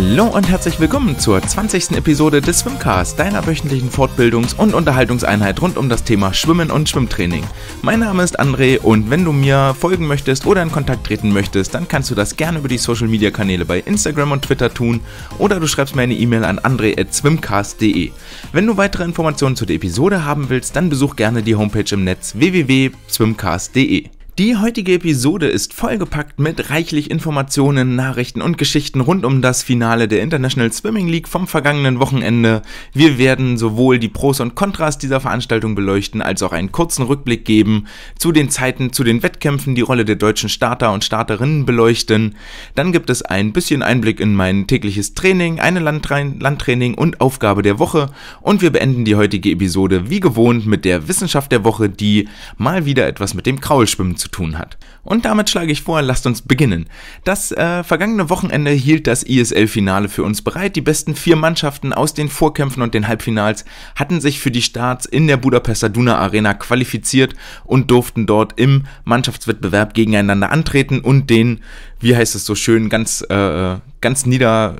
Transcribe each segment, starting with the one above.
Hallo und herzlich willkommen zur 20. Episode des Swimcast, deiner wöchentlichen Fortbildungs- und Unterhaltungseinheit rund um das Thema Schwimmen und Schwimmtraining. Mein Name ist André und wenn du mir folgen möchtest oder in Kontakt treten möchtest, dann kannst du das gerne über die Social Media Kanäle bei Instagram und Twitter tun oder du schreibst mir eine E-Mail an andre@swimcast.de. Wenn du weitere Informationen zu der Episode haben willst, dann besuch gerne die Homepage im Netz www.swimcast.de. Die heutige Episode ist vollgepackt mit reichlich Informationen, Nachrichten und Geschichten rund um das Finale der International Swimming League vom vergangenen Wochenende. Wir werden sowohl die Pros und Kontras dieser Veranstaltung beleuchten, als auch einen kurzen Rückblick geben zu den Zeiten, zu den Wettkämpfen, die Rolle der deutschen Starter und Starterinnen beleuchten. Dann gibt es ein bisschen Einblick in mein tägliches Training, eine Landtraining und Aufgabe der Woche. Und wir beenden die heutige Episode wie gewohnt mit der Wissenschaft der Woche, die mal wieder etwas mit dem Kraulschwimmen zu zu tun hat. Und damit schlage ich vor, lasst uns beginnen. Das äh, vergangene Wochenende hielt das ISL-Finale für uns bereit. Die besten vier Mannschaften aus den Vorkämpfen und den Halbfinals hatten sich für die Starts in der Budapester Duna Arena qualifiziert und durften dort im Mannschaftswettbewerb gegeneinander antreten und den wie heißt es so schön, ganz, äh, ganz nieder,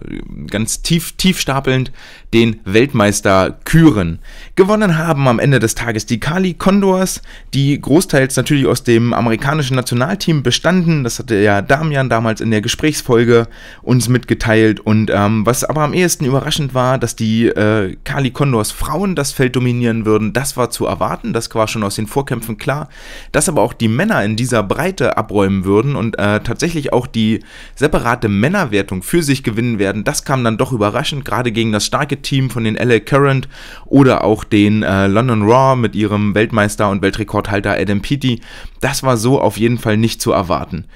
ganz tief, tief stapelnd den Weltmeister küren. Gewonnen haben am Ende des Tages die Kali Condors, die großteils natürlich aus dem amerikanischen Nationalteam bestanden. Das hatte ja Damian damals in der Gesprächsfolge uns mitgeteilt. Und ähm, was aber am ehesten überraschend war, dass die äh, Kali Condors Frauen das Feld dominieren würden, das war zu erwarten. Das war schon aus den Vorkämpfen klar. Dass aber auch die Männer in dieser Breite abräumen würden und äh, tatsächlich auch die separate Männerwertung für sich gewinnen werden. Das kam dann doch überraschend, gerade gegen das starke Team von den LA Current oder auch den äh, London Raw mit ihrem Weltmeister und Weltrekordhalter Adam Peaty. Das war so auf jeden Fall nicht zu erwarten.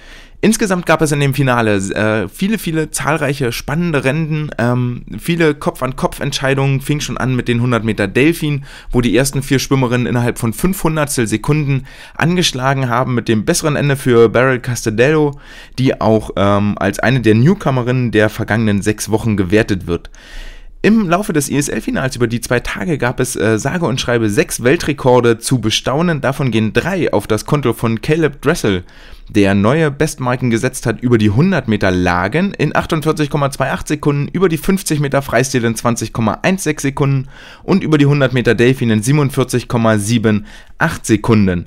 Insgesamt gab es in dem Finale äh, viele, viele zahlreiche spannende Rennen, ähm, viele Kopf-an-Kopf-Entscheidungen. Fing schon an mit den 100 Meter Delfin, wo die ersten vier Schwimmerinnen innerhalb von 500 Sekunden angeschlagen haben mit dem besseren Ende für Beryl Castadello, die auch ähm, als eine der Newcomerinnen der vergangenen sechs Wochen gewertet wird. Im Laufe des ESL-Finals über die zwei Tage gab es äh, sage und schreibe sechs Weltrekorde zu bestaunen. Davon gehen drei auf das Konto von Caleb Dressel, der neue Bestmarken gesetzt hat über die 100 Meter Lagen in 48,28 Sekunden, über die 50 Meter Freistil in 20,16 Sekunden und über die 100 Meter Delfin in 47,78 Sekunden.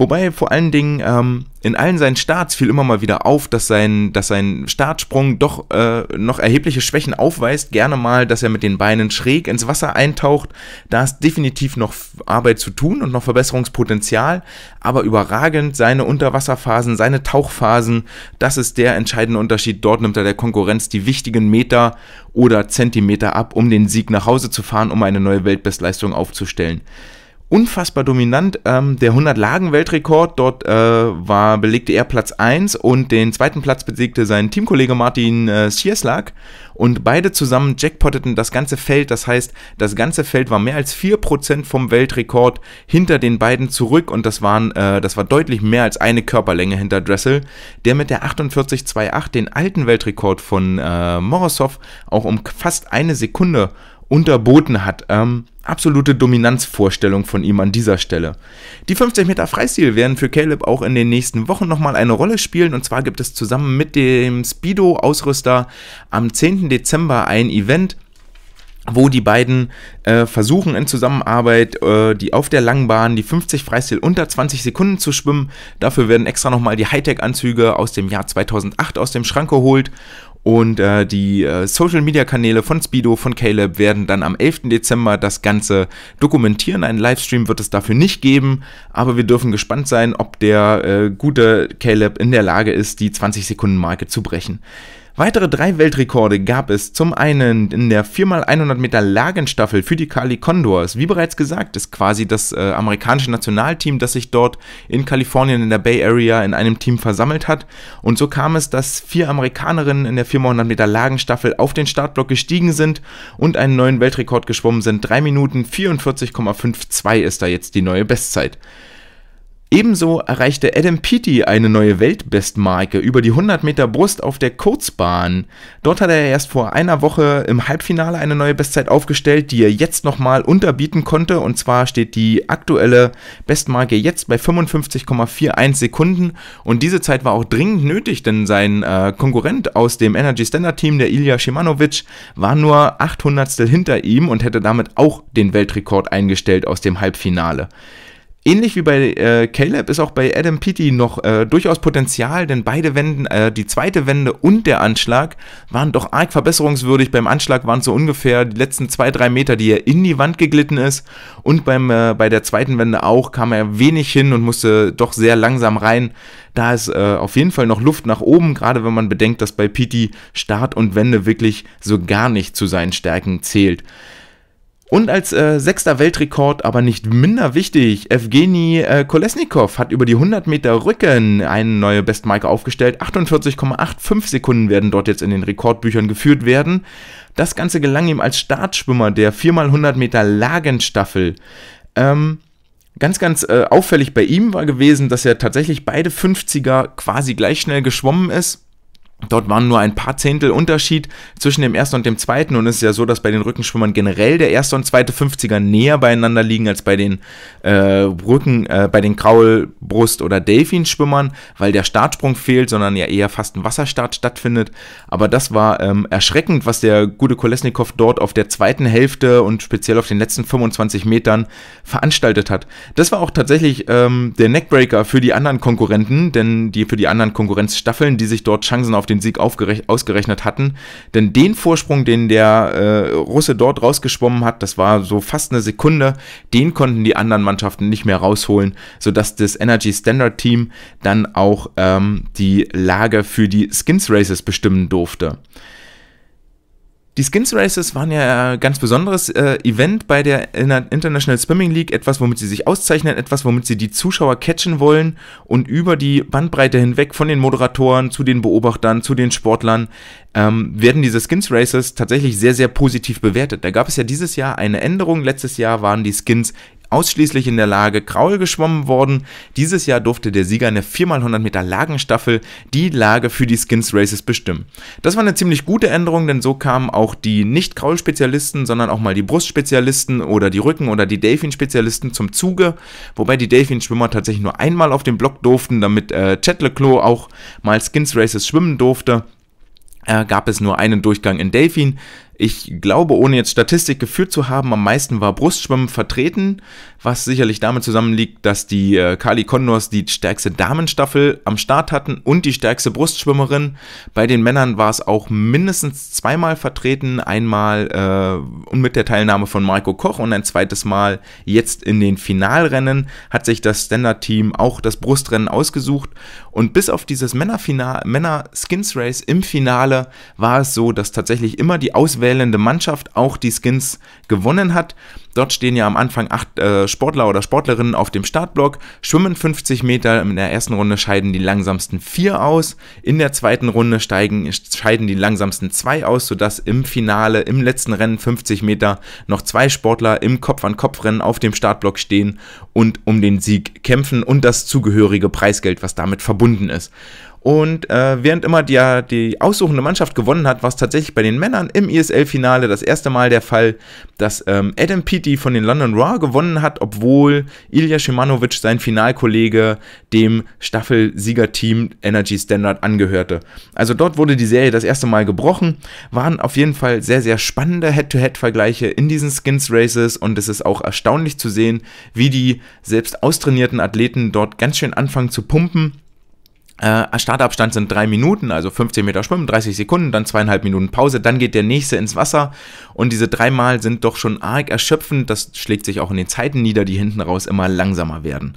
Wobei vor allen Dingen ähm, in allen seinen Starts fiel immer mal wieder auf, dass sein, dass sein Startsprung doch äh, noch erhebliche Schwächen aufweist. Gerne mal, dass er mit den Beinen schräg ins Wasser eintaucht. Da ist definitiv noch Arbeit zu tun und noch Verbesserungspotenzial. Aber überragend seine Unterwasserphasen, seine Tauchphasen, das ist der entscheidende Unterschied. Dort nimmt er der Konkurrenz die wichtigen Meter oder Zentimeter ab, um den Sieg nach Hause zu fahren, um eine neue Weltbestleistung aufzustellen unfassbar dominant. Ähm, der 100-Lagen-Weltrekord, dort äh, war, belegte er Platz 1 und den zweiten Platz besiegte sein Teamkollege Martin äh, Schierslag. Und beide zusammen jackpotteten das ganze Feld. Das heißt, das ganze Feld war mehr als 4% vom Weltrekord hinter den beiden zurück. Und das, waren, äh, das war deutlich mehr als eine Körperlänge hinter Dressel, der mit der 48,28 den alten Weltrekord von äh, Morosov auch um fast eine Sekunde unterboten hat. Ähm, absolute Dominanzvorstellung von ihm an dieser Stelle. Die 50 Meter Freistil werden für Caleb auch in den nächsten Wochen nochmal eine Rolle spielen und zwar gibt es zusammen mit dem Speedo-Ausrüster am 10. Dezember ein Event, wo die beiden äh, versuchen in Zusammenarbeit, äh, die auf der Langbahn die 50 Freistil unter 20 Sekunden zu schwimmen. Dafür werden extra nochmal die Hightech-Anzüge aus dem Jahr 2008 aus dem Schrank geholt und äh, die äh, Social-Media-Kanäle von Speedo, von Caleb werden dann am 11. Dezember das Ganze dokumentieren. Einen Livestream wird es dafür nicht geben, aber wir dürfen gespannt sein, ob der äh, gute Caleb in der Lage ist, die 20-Sekunden-Marke zu brechen. Weitere drei Weltrekorde gab es zum einen in der 4x100 Meter Lagenstaffel für die Cali Condors. Wie bereits gesagt, ist quasi das äh, amerikanische Nationalteam, das sich dort in Kalifornien in der Bay Area in einem Team versammelt hat. Und so kam es, dass vier Amerikanerinnen in der 4x100 Meter Lagenstaffel auf den Startblock gestiegen sind und einen neuen Weltrekord geschwommen sind. 3 Minuten 44,52 ist da jetzt die neue Bestzeit. Ebenso erreichte Adam Peaty eine neue Weltbestmarke über die 100 Meter Brust auf der Kurzbahn. Dort hat er erst vor einer Woche im Halbfinale eine neue Bestzeit aufgestellt, die er jetzt nochmal unterbieten konnte. Und zwar steht die aktuelle Bestmarke jetzt bei 55,41 Sekunden. Und diese Zeit war auch dringend nötig, denn sein äh, Konkurrent aus dem Energy Standard Team, der Ilya Shimanovic, war nur 800 hinter ihm und hätte damit auch den Weltrekord eingestellt aus dem Halbfinale. Ähnlich wie bei äh, Caleb ist auch bei Adam Pitti noch äh, durchaus Potenzial, denn beide Wenden, äh, die zweite Wende und der Anschlag waren doch arg verbesserungswürdig. Beim Anschlag waren es so ungefähr die letzten zwei, drei Meter, die er in die Wand geglitten ist. Und beim, äh, bei der zweiten Wende auch kam er wenig hin und musste doch sehr langsam rein. Da ist äh, auf jeden Fall noch Luft nach oben, gerade wenn man bedenkt, dass bei Pitti Start und Wende wirklich so gar nicht zu seinen Stärken zählt. Und als äh, sechster Weltrekord, aber nicht minder wichtig, Evgeny äh, Kolesnikov hat über die 100 Meter Rücken eine neue Bestmarke aufgestellt. 48,85 Sekunden werden dort jetzt in den Rekordbüchern geführt werden. Das Ganze gelang ihm als Startschwimmer der 4x100 Meter Lagenstaffel. Ähm, ganz, ganz äh, auffällig bei ihm war gewesen, dass er tatsächlich beide 50er quasi gleich schnell geschwommen ist. Dort waren nur ein paar Zehntel Unterschied zwischen dem ersten und dem zweiten. Und es ist ja so, dass bei den Rückenschwimmern generell der erste und zweite 50er näher beieinander liegen als bei den äh, Rücken, äh, bei den Kraulbrust- oder Delfinschwimmern, weil der Startsprung fehlt, sondern ja eher fast ein Wasserstart stattfindet. Aber das war ähm, erschreckend, was der gute Kolesnikow dort auf der zweiten Hälfte und speziell auf den letzten 25 Metern veranstaltet hat. Das war auch tatsächlich ähm, der Neckbreaker für die anderen Konkurrenten, denn die für die anderen Konkurrenzstaffeln, die sich dort Chancen auf den Sieg ausgerechnet hatten. Denn den Vorsprung, den der äh, Russe dort rausgeschwommen hat, das war so fast eine Sekunde, den konnten die anderen Mannschaften nicht mehr rausholen, sodass das Energy Standard Team dann auch ähm, die Lage für die Skins Races bestimmen durfte. Die Skins Races waren ja ein ganz besonderes äh, Event bei der International Swimming League, etwas, womit sie sich auszeichnen, etwas, womit sie die Zuschauer catchen wollen und über die Bandbreite hinweg von den Moderatoren zu den Beobachtern, zu den Sportlern ähm, werden diese Skins Races tatsächlich sehr, sehr positiv bewertet. Da gab es ja dieses Jahr eine Änderung. Letztes Jahr waren die Skins ausschließlich in der Lage Kraul geschwommen worden. Dieses Jahr durfte der Sieger eine 4x100 Meter Lagenstaffel die Lage für die Skins Races bestimmen. Das war eine ziemlich gute Änderung, denn so kamen auch die nicht Kraul-Spezialisten, sondern auch mal die Brustspezialisten oder die Rücken- oder die Delfin-Spezialisten zum Zuge, wobei die Delfin-Schwimmer tatsächlich nur einmal auf dem Block durften, damit äh, Chet Leclos auch mal Skins Races schwimmen durfte. Äh, gab es nur einen Durchgang in Delfin. Ich glaube, ohne jetzt Statistik geführt zu haben, am meisten war Brustschwimmen vertreten, was sicherlich damit zusammenliegt, dass die äh, Kali Condors die stärkste Damenstaffel am Start hatten und die stärkste Brustschwimmerin. Bei den Männern war es auch mindestens zweimal vertreten, einmal äh, mit der Teilnahme von Marco Koch und ein zweites Mal jetzt in den Finalrennen hat sich das Standard-Team auch das Brustrennen ausgesucht und bis auf dieses Männer-Skins-Race Männer im Finale war es so, dass tatsächlich immer die Auswählung wählende Mannschaft auch die Skins gewonnen hat. Dort stehen ja am Anfang acht äh, Sportler oder Sportlerinnen auf dem Startblock, schwimmen 50 Meter. In der ersten Runde scheiden die langsamsten vier aus. In der zweiten Runde steigen, scheiden die langsamsten zwei aus, sodass im Finale, im letzten Rennen 50 Meter, noch zwei Sportler im Kopf-an-Kopf-Rennen auf dem Startblock stehen und um den Sieg kämpfen und das zugehörige Preisgeld, was damit verbunden ist. Und äh, während immer die, die aussuchende Mannschaft gewonnen hat, war es tatsächlich bei den Männern im ESL-Finale das erste Mal der Fall, dass ähm, Adam Peaty von den London Raw gewonnen hat, obwohl Ilya Shimanovic, sein Finalkollege, dem Staffelsiegerteam Energy Standard angehörte. Also dort wurde die Serie das erste Mal gebrochen, waren auf jeden Fall sehr, sehr spannende Head-to-Head-Vergleiche in diesen Skins-Races und es ist auch erstaunlich zu sehen, wie die selbst austrainierten Athleten dort ganz schön anfangen zu pumpen äh, Startabstand sind drei Minuten, also 15 Meter schwimmen, 30 Sekunden, dann zweieinhalb Minuten Pause, dann geht der nächste ins Wasser und diese dreimal sind doch schon arg erschöpfend. Das schlägt sich auch in den Zeiten nieder, die hinten raus immer langsamer werden.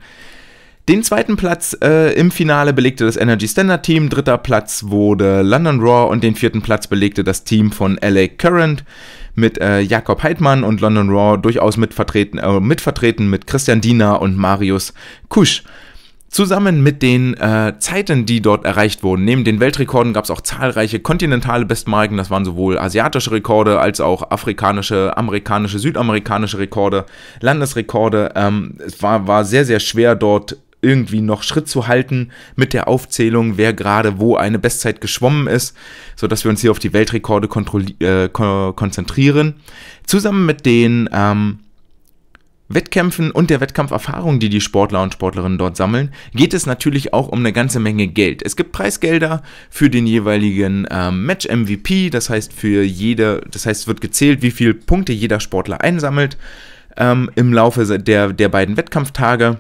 Den zweiten Platz äh, im Finale belegte das Energy Standard Team, dritter Platz wurde London Raw und den vierten Platz belegte das Team von LA Current mit äh, Jakob Heidmann und London Raw durchaus mitvertreten, äh, mitvertreten mit Christian Diener und Marius Kusch. Zusammen mit den äh, Zeiten, die dort erreicht wurden, neben den Weltrekorden gab es auch zahlreiche kontinentale Bestmarken. Das waren sowohl asiatische Rekorde als auch afrikanische, amerikanische, südamerikanische Rekorde, Landesrekorde. Ähm, es war, war sehr, sehr schwer dort irgendwie noch Schritt zu halten mit der Aufzählung, wer gerade wo eine Bestzeit geschwommen ist, sodass wir uns hier auf die Weltrekorde äh, konzentrieren. Zusammen mit den ähm, Wettkämpfen und der Wettkampferfahrung, die die Sportler und Sportlerinnen dort sammeln, geht es natürlich auch um eine ganze Menge Geld. Es gibt Preisgelder für den jeweiligen äh, Match MVP, das heißt für jede, das heißt wird gezählt, wie viele Punkte jeder Sportler einsammelt ähm, im Laufe der, der beiden Wettkampftage.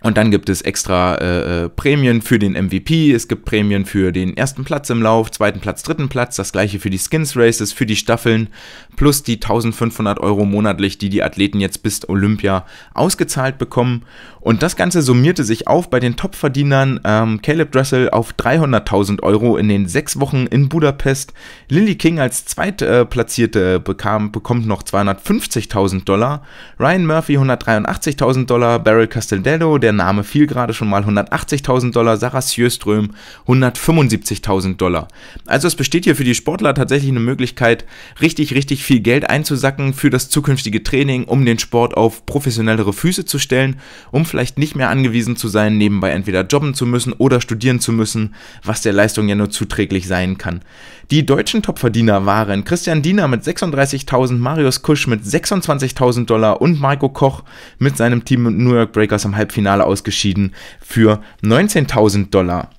Und dann gibt es extra äh, äh Prämien für den MVP, es gibt Prämien für den ersten Platz im Lauf, zweiten Platz, dritten Platz, das gleiche für die Skins Races, für die Staffeln, plus die 1500 Euro monatlich, die die Athleten jetzt bis Olympia ausgezahlt bekommen. Und das Ganze summierte sich auf bei den Topverdienern ähm, Caleb Dressel auf 300.000 Euro in den sechs Wochen in Budapest. Lily King als Zweitplatzierte bekam, bekommt noch 250.000 Dollar, Ryan Murphy 183.000 Dollar, Beryl Casteldello, der der Name fiel gerade schon mal 180.000 Dollar, Sarah Sjöström 175.000 Dollar. Also es besteht hier für die Sportler tatsächlich eine Möglichkeit, richtig, richtig viel Geld einzusacken für das zukünftige Training, um den Sport auf professionellere Füße zu stellen, um vielleicht nicht mehr angewiesen zu sein, nebenbei entweder jobben zu müssen oder studieren zu müssen, was der Leistung ja nur zuträglich sein kann. Die deutschen Topverdiener waren Christian Diener mit 36.000, Marius Kusch mit 26.000 Dollar und Marco Koch mit seinem Team New York Breakers am Halbfinale Halbfinale ausgeschieden für 19.000 Dollar.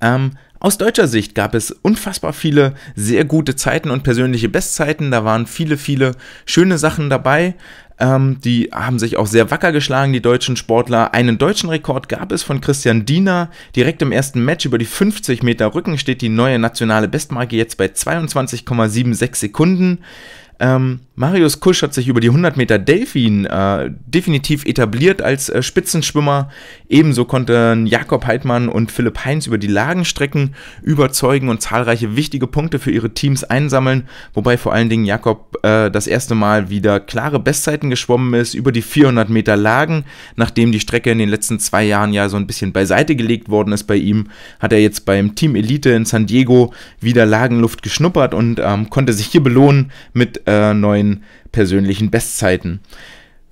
Ähm, aus deutscher Sicht gab es unfassbar viele sehr gute Zeiten und persönliche Bestzeiten. Da waren viele, viele schöne Sachen dabei. Ähm, die haben sich auch sehr wacker geschlagen, die deutschen Sportler. Einen deutschen Rekord gab es von Christian Diener. Direkt im ersten Match über die 50 Meter Rücken steht die neue nationale Bestmarke jetzt bei 22,76 Sekunden. Ähm, Marius Kusch hat sich über die 100 Meter Delfin äh, definitiv etabliert als äh, Spitzenschwimmer. Ebenso konnten Jakob Heidmann und Philipp Heinz über die Lagenstrecken überzeugen und zahlreiche wichtige Punkte für ihre Teams einsammeln, wobei vor allen Dingen Jakob äh, das erste Mal wieder klare Bestzeiten geschwommen ist über die 400 Meter Lagen. Nachdem die Strecke in den letzten zwei Jahren ja so ein bisschen beiseite gelegt worden ist bei ihm, hat er jetzt beim Team Elite in San Diego wieder Lagenluft geschnuppert und ähm, konnte sich hier belohnen mit äh, neuen persönlichen Bestzeiten.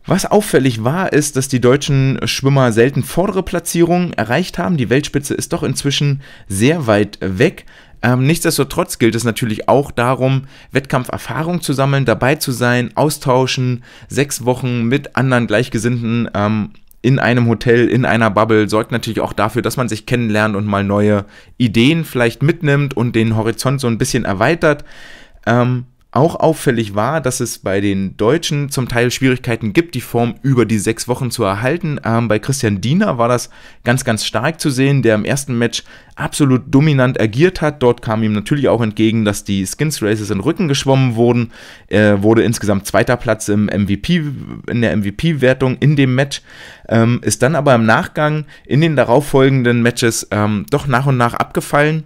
Was auffällig war, ist, dass die deutschen Schwimmer selten vordere Platzierungen erreicht haben. Die Weltspitze ist doch inzwischen sehr weit weg. Ähm, nichtsdestotrotz gilt es natürlich auch darum, Wettkampferfahrung zu sammeln, dabei zu sein, austauschen, sechs Wochen mit anderen Gleichgesinnten ähm, in einem Hotel, in einer Bubble, sorgt natürlich auch dafür, dass man sich kennenlernt und mal neue Ideen vielleicht mitnimmt und den Horizont so ein bisschen erweitert. Ähm, auch auffällig war, dass es bei den Deutschen zum Teil Schwierigkeiten gibt, die Form über die sechs Wochen zu erhalten. Ähm, bei Christian Diener war das ganz, ganz stark zu sehen, der im ersten Match absolut dominant agiert hat. Dort kam ihm natürlich auch entgegen, dass die Skins Races in den Rücken geschwommen wurden. Er wurde insgesamt zweiter Platz im MVP, in der MVP-Wertung in dem Match. Ähm, ist dann aber im Nachgang in den darauffolgenden Matches ähm, doch nach und nach abgefallen.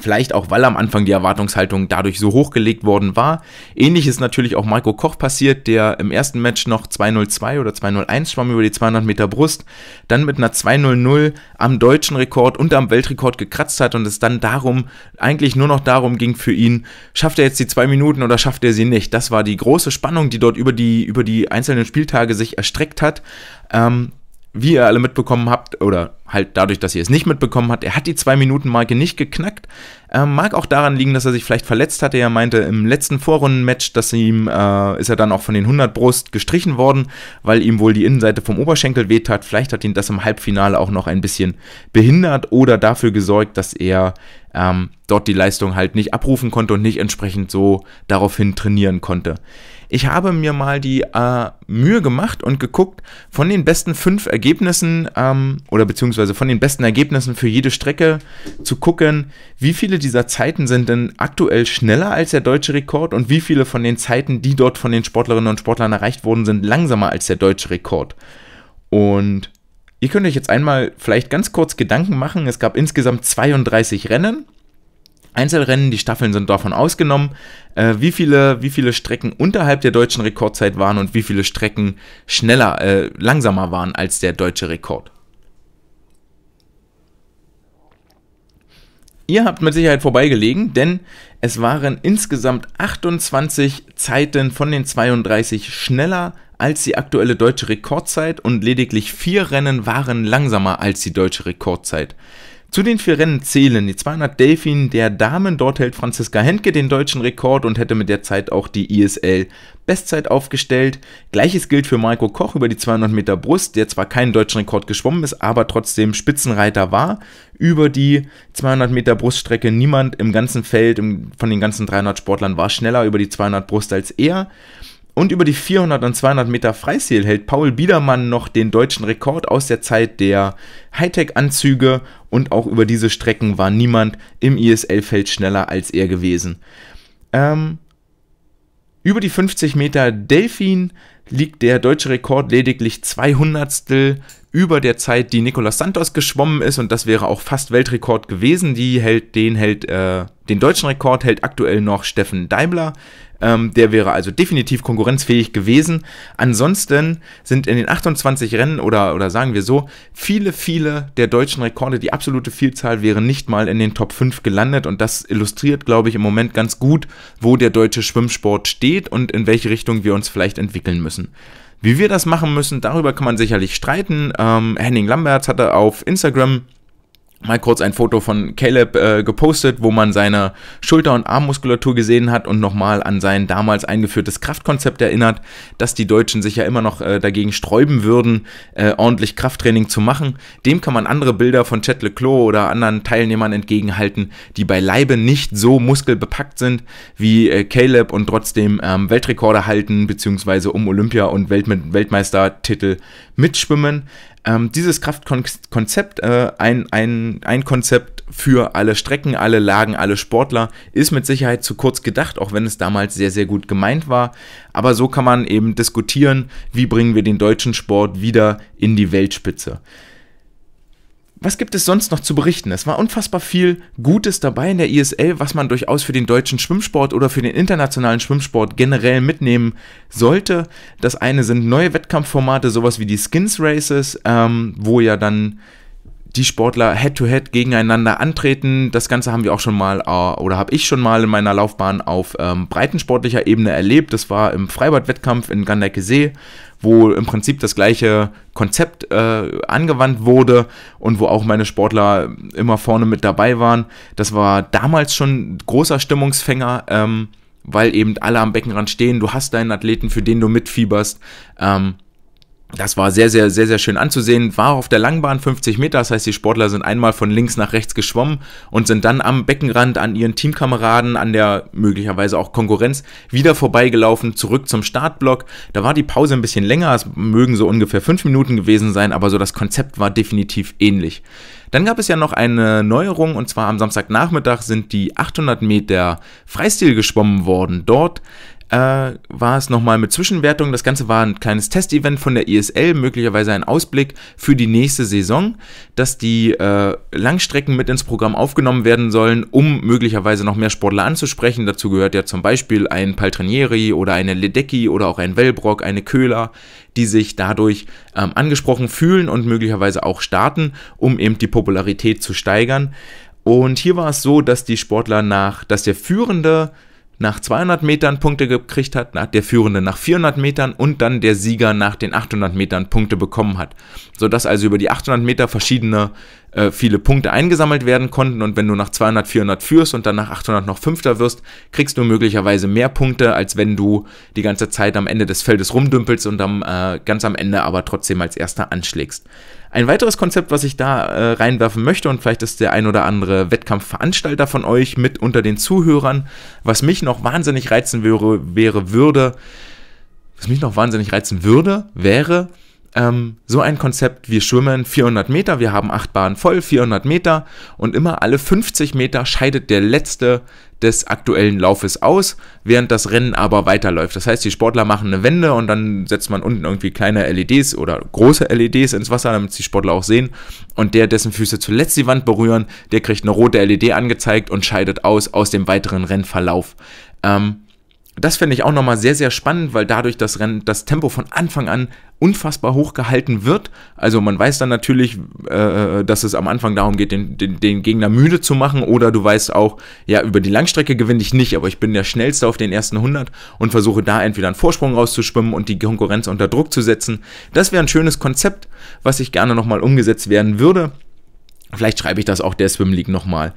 Vielleicht auch, weil am Anfang die Erwartungshaltung dadurch so hochgelegt worden war. Ähnlich ist natürlich auch Marco Koch passiert, der im ersten Match noch 202 oder 201 schwamm über die 200 Meter Brust, dann mit einer 200 am deutschen Rekord und am Weltrekord gekratzt hat und es dann darum, eigentlich nur noch darum ging für ihn, schafft er jetzt die zwei Minuten oder schafft er sie nicht? Das war die große Spannung, die dort über die, über die einzelnen Spieltage sich erstreckt hat. Ähm, wie ihr alle mitbekommen habt, oder halt dadurch, dass ihr es nicht mitbekommen habt, er hat die 2-Minuten-Marke nicht geknackt. Ähm, mag auch daran liegen, dass er sich vielleicht verletzt hatte. Er meinte im letzten Vorrunden-Match, dass ihm, äh, ist er dann auch von den 100 Brust gestrichen worden, weil ihm wohl die Innenseite vom Oberschenkel wehtat. Vielleicht hat ihn das im Halbfinale auch noch ein bisschen behindert oder dafür gesorgt, dass er ähm, dort die Leistung halt nicht abrufen konnte und nicht entsprechend so daraufhin trainieren konnte ich habe mir mal die äh, Mühe gemacht und geguckt, von den besten fünf Ergebnissen ähm, oder beziehungsweise von den besten Ergebnissen für jede Strecke zu gucken, wie viele dieser Zeiten sind denn aktuell schneller als der deutsche Rekord und wie viele von den Zeiten, die dort von den Sportlerinnen und Sportlern erreicht wurden, sind langsamer als der deutsche Rekord. Und ihr könnt euch jetzt einmal vielleicht ganz kurz Gedanken machen. Es gab insgesamt 32 Rennen Einzelrennen, die Staffeln sind davon ausgenommen, äh, wie, viele, wie viele Strecken unterhalb der deutschen Rekordzeit waren und wie viele Strecken schneller, äh, langsamer waren als der deutsche Rekord. Ihr habt mit Sicherheit vorbeigelegen, denn es waren insgesamt 28 Zeiten von den 32 schneller als die aktuelle deutsche Rekordzeit und lediglich vier Rennen waren langsamer als die deutsche Rekordzeit. Zu den vier Rennen zählen die 200 Delfin der Damen. Dort hält Franziska Hentke den deutschen Rekord und hätte mit der Zeit auch die ISL Bestzeit aufgestellt. Gleiches gilt für Marco Koch über die 200 Meter Brust, der zwar keinen deutschen Rekord geschwommen ist, aber trotzdem Spitzenreiter war. Über die 200 Meter Bruststrecke niemand im ganzen Feld, von den ganzen 300 Sportlern war schneller über die 200 Brust als er. Und über die 400 und 200 Meter Freistil hält Paul Biedermann noch den deutschen Rekord aus der Zeit der Hightech-Anzüge und auch über diese Strecken war niemand im ISL-Feld schneller als er gewesen. Ähm, über die 50 Meter Delfin liegt der deutsche Rekord lediglich 200 über der Zeit, die Nicolas Santos geschwommen ist und das wäre auch fast Weltrekord gewesen. Die hält, den hält, äh, den deutschen Rekord hält aktuell noch Steffen Daimler. Ähm, der wäre also definitiv konkurrenzfähig gewesen. Ansonsten sind in den 28 Rennen oder, oder sagen wir so, viele, viele der deutschen Rekorde, die absolute Vielzahl, wären nicht mal in den Top 5 gelandet. Und das illustriert, glaube ich, im Moment ganz gut, wo der deutsche Schwimmsport steht und in welche Richtung wir uns vielleicht entwickeln müssen. Wie wir das machen müssen, darüber kann man sicherlich streiten. Ähm, Henning Lamberts hatte auf Instagram mal kurz ein Foto von Caleb äh, gepostet, wo man seine Schulter- und Armmuskulatur gesehen hat und nochmal an sein damals eingeführtes Kraftkonzept erinnert, dass die Deutschen sich ja immer noch äh, dagegen sträuben würden, äh, ordentlich Krafttraining zu machen. Dem kann man andere Bilder von Chet Leclos oder anderen Teilnehmern entgegenhalten, die beileibe nicht so muskelbepackt sind wie äh, Caleb und trotzdem ähm, Weltrekorde halten beziehungsweise um Olympia und Weltme Weltmeistertitel mitschwimmen ähm, dieses Kraftkonzept, äh, ein, ein, ein Konzept für alle Strecken, alle Lagen, alle Sportler, ist mit Sicherheit zu kurz gedacht, auch wenn es damals sehr, sehr gut gemeint war. Aber so kann man eben diskutieren, wie bringen wir den deutschen Sport wieder in die Weltspitze was gibt es sonst noch zu berichten? Es war unfassbar viel Gutes dabei in der ISL, was man durchaus für den deutschen Schwimmsport oder für den internationalen Schwimmsport generell mitnehmen sollte. Das eine sind neue Wettkampfformate, sowas wie die Skins Races, ähm, wo ja dann die Sportler head-to-head -head gegeneinander antreten. Das Ganze haben wir auch schon mal äh, oder habe ich schon mal in meiner Laufbahn auf ähm, breitensportlicher Ebene erlebt. Das war im Freibad-Wettkampf in Gandecke See, wo im Prinzip das gleiche Konzept äh, angewandt wurde und wo auch meine Sportler immer vorne mit dabei waren. Das war damals schon großer Stimmungsfänger. Ähm, weil eben alle am Beckenrand stehen, du hast deinen Athleten, für den du mitfieberst. Ähm, das war sehr, sehr, sehr, sehr schön anzusehen. War auf der Langbahn 50 Meter, das heißt, die Sportler sind einmal von links nach rechts geschwommen und sind dann am Beckenrand an ihren Teamkameraden, an der möglicherweise auch Konkurrenz, wieder vorbeigelaufen, zurück zum Startblock. Da war die Pause ein bisschen länger, es mögen so ungefähr fünf Minuten gewesen sein, aber so das Konzept war definitiv ähnlich. Dann gab es ja noch eine Neuerung und zwar am Samstagnachmittag sind die 800 Meter Freistil geschwommen worden. Dort äh, war es nochmal mit Zwischenwertung. Das Ganze war ein kleines Testevent von der ISL, e möglicherweise ein Ausblick für die nächste Saison, dass die äh, Langstrecken mit ins Programm aufgenommen werden sollen, um möglicherweise noch mehr Sportler anzusprechen. Dazu gehört ja zum Beispiel ein Paltranieri oder eine Ledecki oder auch ein Wellbrock, eine Köhler, die sich dadurch ähm, angesprochen fühlen und möglicherweise auch starten, um eben die Popularität zu steigern. Und hier war es so, dass die Sportler nach, dass der führende nach 200 Metern Punkte gekriegt hat, der Führende nach 400 Metern und dann der Sieger nach den 800 Metern Punkte bekommen hat. Sodass also über die 800 Meter verschiedene äh, viele Punkte eingesammelt werden konnten und wenn du nach 200, 400 führst und dann nach 800 noch Fünfter wirst, kriegst du möglicherweise mehr Punkte, als wenn du die ganze Zeit am Ende des Feldes rumdümpelst und dann äh, ganz am Ende aber trotzdem als Erster anschlägst. Ein weiteres Konzept, was ich da äh, reinwerfen möchte, und vielleicht ist der ein oder andere Wettkampfveranstalter von euch mit unter den Zuhörern, was mich noch wahnsinnig reizen wäre, wäre würde, was mich noch wahnsinnig reizen würde, wäre ähm, so ein Konzept, wir schwimmen 400 Meter, wir haben acht Bahnen voll, 400 Meter und immer alle 50 Meter scheidet der letzte des aktuellen Laufes aus, während das Rennen aber weiterläuft. Das heißt, die Sportler machen eine Wende und dann setzt man unten irgendwie kleine LEDs oder große LEDs ins Wasser, damit die Sportler auch sehen. Und der, dessen Füße zuletzt die Wand berühren, der kriegt eine rote LED angezeigt und scheidet aus aus dem weiteren Rennverlauf. Ähm, das fände ich auch nochmal sehr, sehr spannend, weil dadurch das Rennen, das Tempo von Anfang an unfassbar hoch gehalten wird. Also man weiß dann natürlich, äh, äh, dass es am Anfang darum geht, den, den, den, Gegner müde zu machen oder du weißt auch, ja, über die Langstrecke gewinne ich nicht, aber ich bin der Schnellste auf den ersten 100 und versuche da entweder einen Vorsprung rauszuschwimmen und die Konkurrenz unter Druck zu setzen. Das wäre ein schönes Konzept, was ich gerne nochmal umgesetzt werden würde. Vielleicht schreibe ich das auch der Swim League nochmal.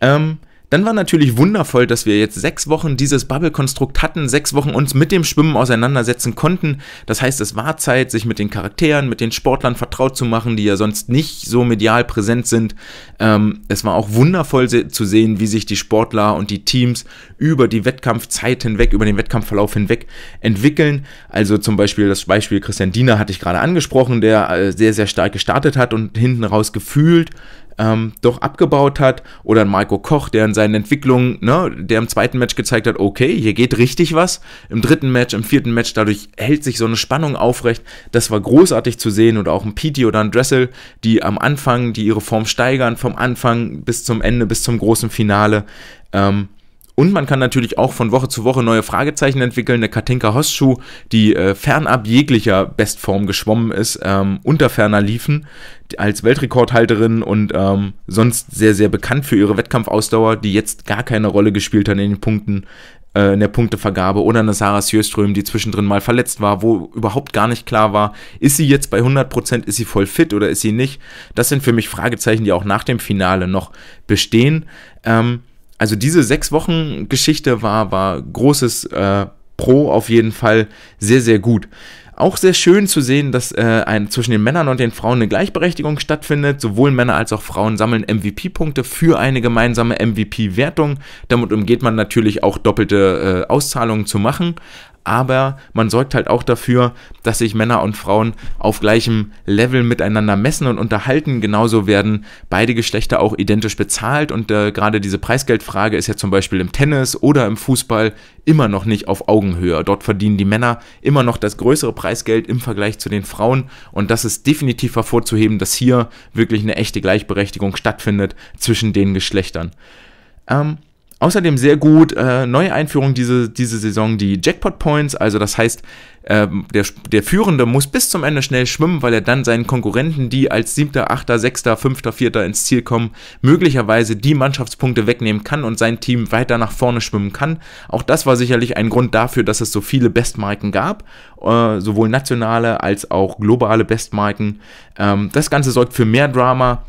Ähm, dann war natürlich wundervoll, dass wir jetzt sechs Wochen dieses Bubble-Konstrukt hatten, sechs Wochen uns mit dem Schwimmen auseinandersetzen konnten. Das heißt, es war Zeit, sich mit den Charakteren, mit den Sportlern vertraut zu machen, die ja sonst nicht so medial präsent sind. Ähm, es war auch wundervoll se zu sehen, wie sich die Sportler und die Teams über die Wettkampfzeit hinweg, über den Wettkampfverlauf hinweg entwickeln. Also zum Beispiel das Beispiel Christian Diener hatte ich gerade angesprochen, der äh, sehr, sehr stark gestartet hat und hinten raus gefühlt ähm, doch abgebaut hat. Oder ein Marco Koch, der in seinen Entwicklungen, ne, der im zweiten Match gezeigt hat, okay, hier geht richtig was. Im dritten Match, im vierten Match, dadurch hält sich so eine Spannung aufrecht. Das war großartig zu sehen. Oder auch ein Petey oder ein Dressel, die am Anfang, die ihre Form steigern, vom Anfang bis zum Ende, bis zum großen Finale. Ähm, und man kann natürlich auch von Woche zu Woche neue Fragezeichen entwickeln. Eine Katinka Hossschuh, die äh, fernab jeglicher Bestform geschwommen ist, ähm, unter ferner liefen, als Weltrekordhalterin und ähm, sonst sehr, sehr bekannt für ihre Wettkampfausdauer, die jetzt gar keine Rolle gespielt hat in den Punkten, äh, in der Punktevergabe oder eine Sarah Sjöström, die zwischendrin mal verletzt war, wo überhaupt gar nicht klar war, ist sie jetzt bei 100%, ist sie voll fit oder ist sie nicht? Das sind für mich Fragezeichen, die auch nach dem Finale noch bestehen. Ähm, also diese sechs Wochen Geschichte war, war großes äh, Pro auf jeden Fall sehr, sehr gut. Auch sehr schön zu sehen, dass äh, ein, zwischen den Männern und den Frauen eine Gleichberechtigung stattfindet. Sowohl Männer als auch Frauen sammeln MVP-Punkte für eine gemeinsame MVP-Wertung. Damit umgeht man natürlich auch doppelte äh, Auszahlungen zu machen aber man sorgt halt auch dafür, dass sich Männer und Frauen auf gleichem Level miteinander messen und unterhalten. Genauso werden beide Geschlechter auch identisch bezahlt und äh, gerade diese Preisgeldfrage ist ja zum Beispiel im Tennis oder im Fußball immer noch nicht auf Augenhöhe. Dort verdienen die Männer immer noch das größere Preisgeld im Vergleich zu den Frauen und das ist definitiv hervorzuheben, dass hier wirklich eine echte Gleichberechtigung stattfindet zwischen den Geschlechtern. Ähm, Außerdem sehr gut äh, neue Einführung diese, diese Saison die Jackpot Points, also das heißt, äh, der, der Führende muss bis zum Ende schnell schwimmen, weil er dann seinen Konkurrenten, die als siebter, achter, sechster, fünfter, vierter ins Ziel kommen, möglicherweise die Mannschaftspunkte wegnehmen kann und sein Team weiter nach vorne schwimmen kann. Auch das war sicherlich ein Grund dafür, dass es so viele Bestmarken gab, äh, sowohl nationale als auch globale Bestmarken. Ähm, das Ganze sorgt für mehr Drama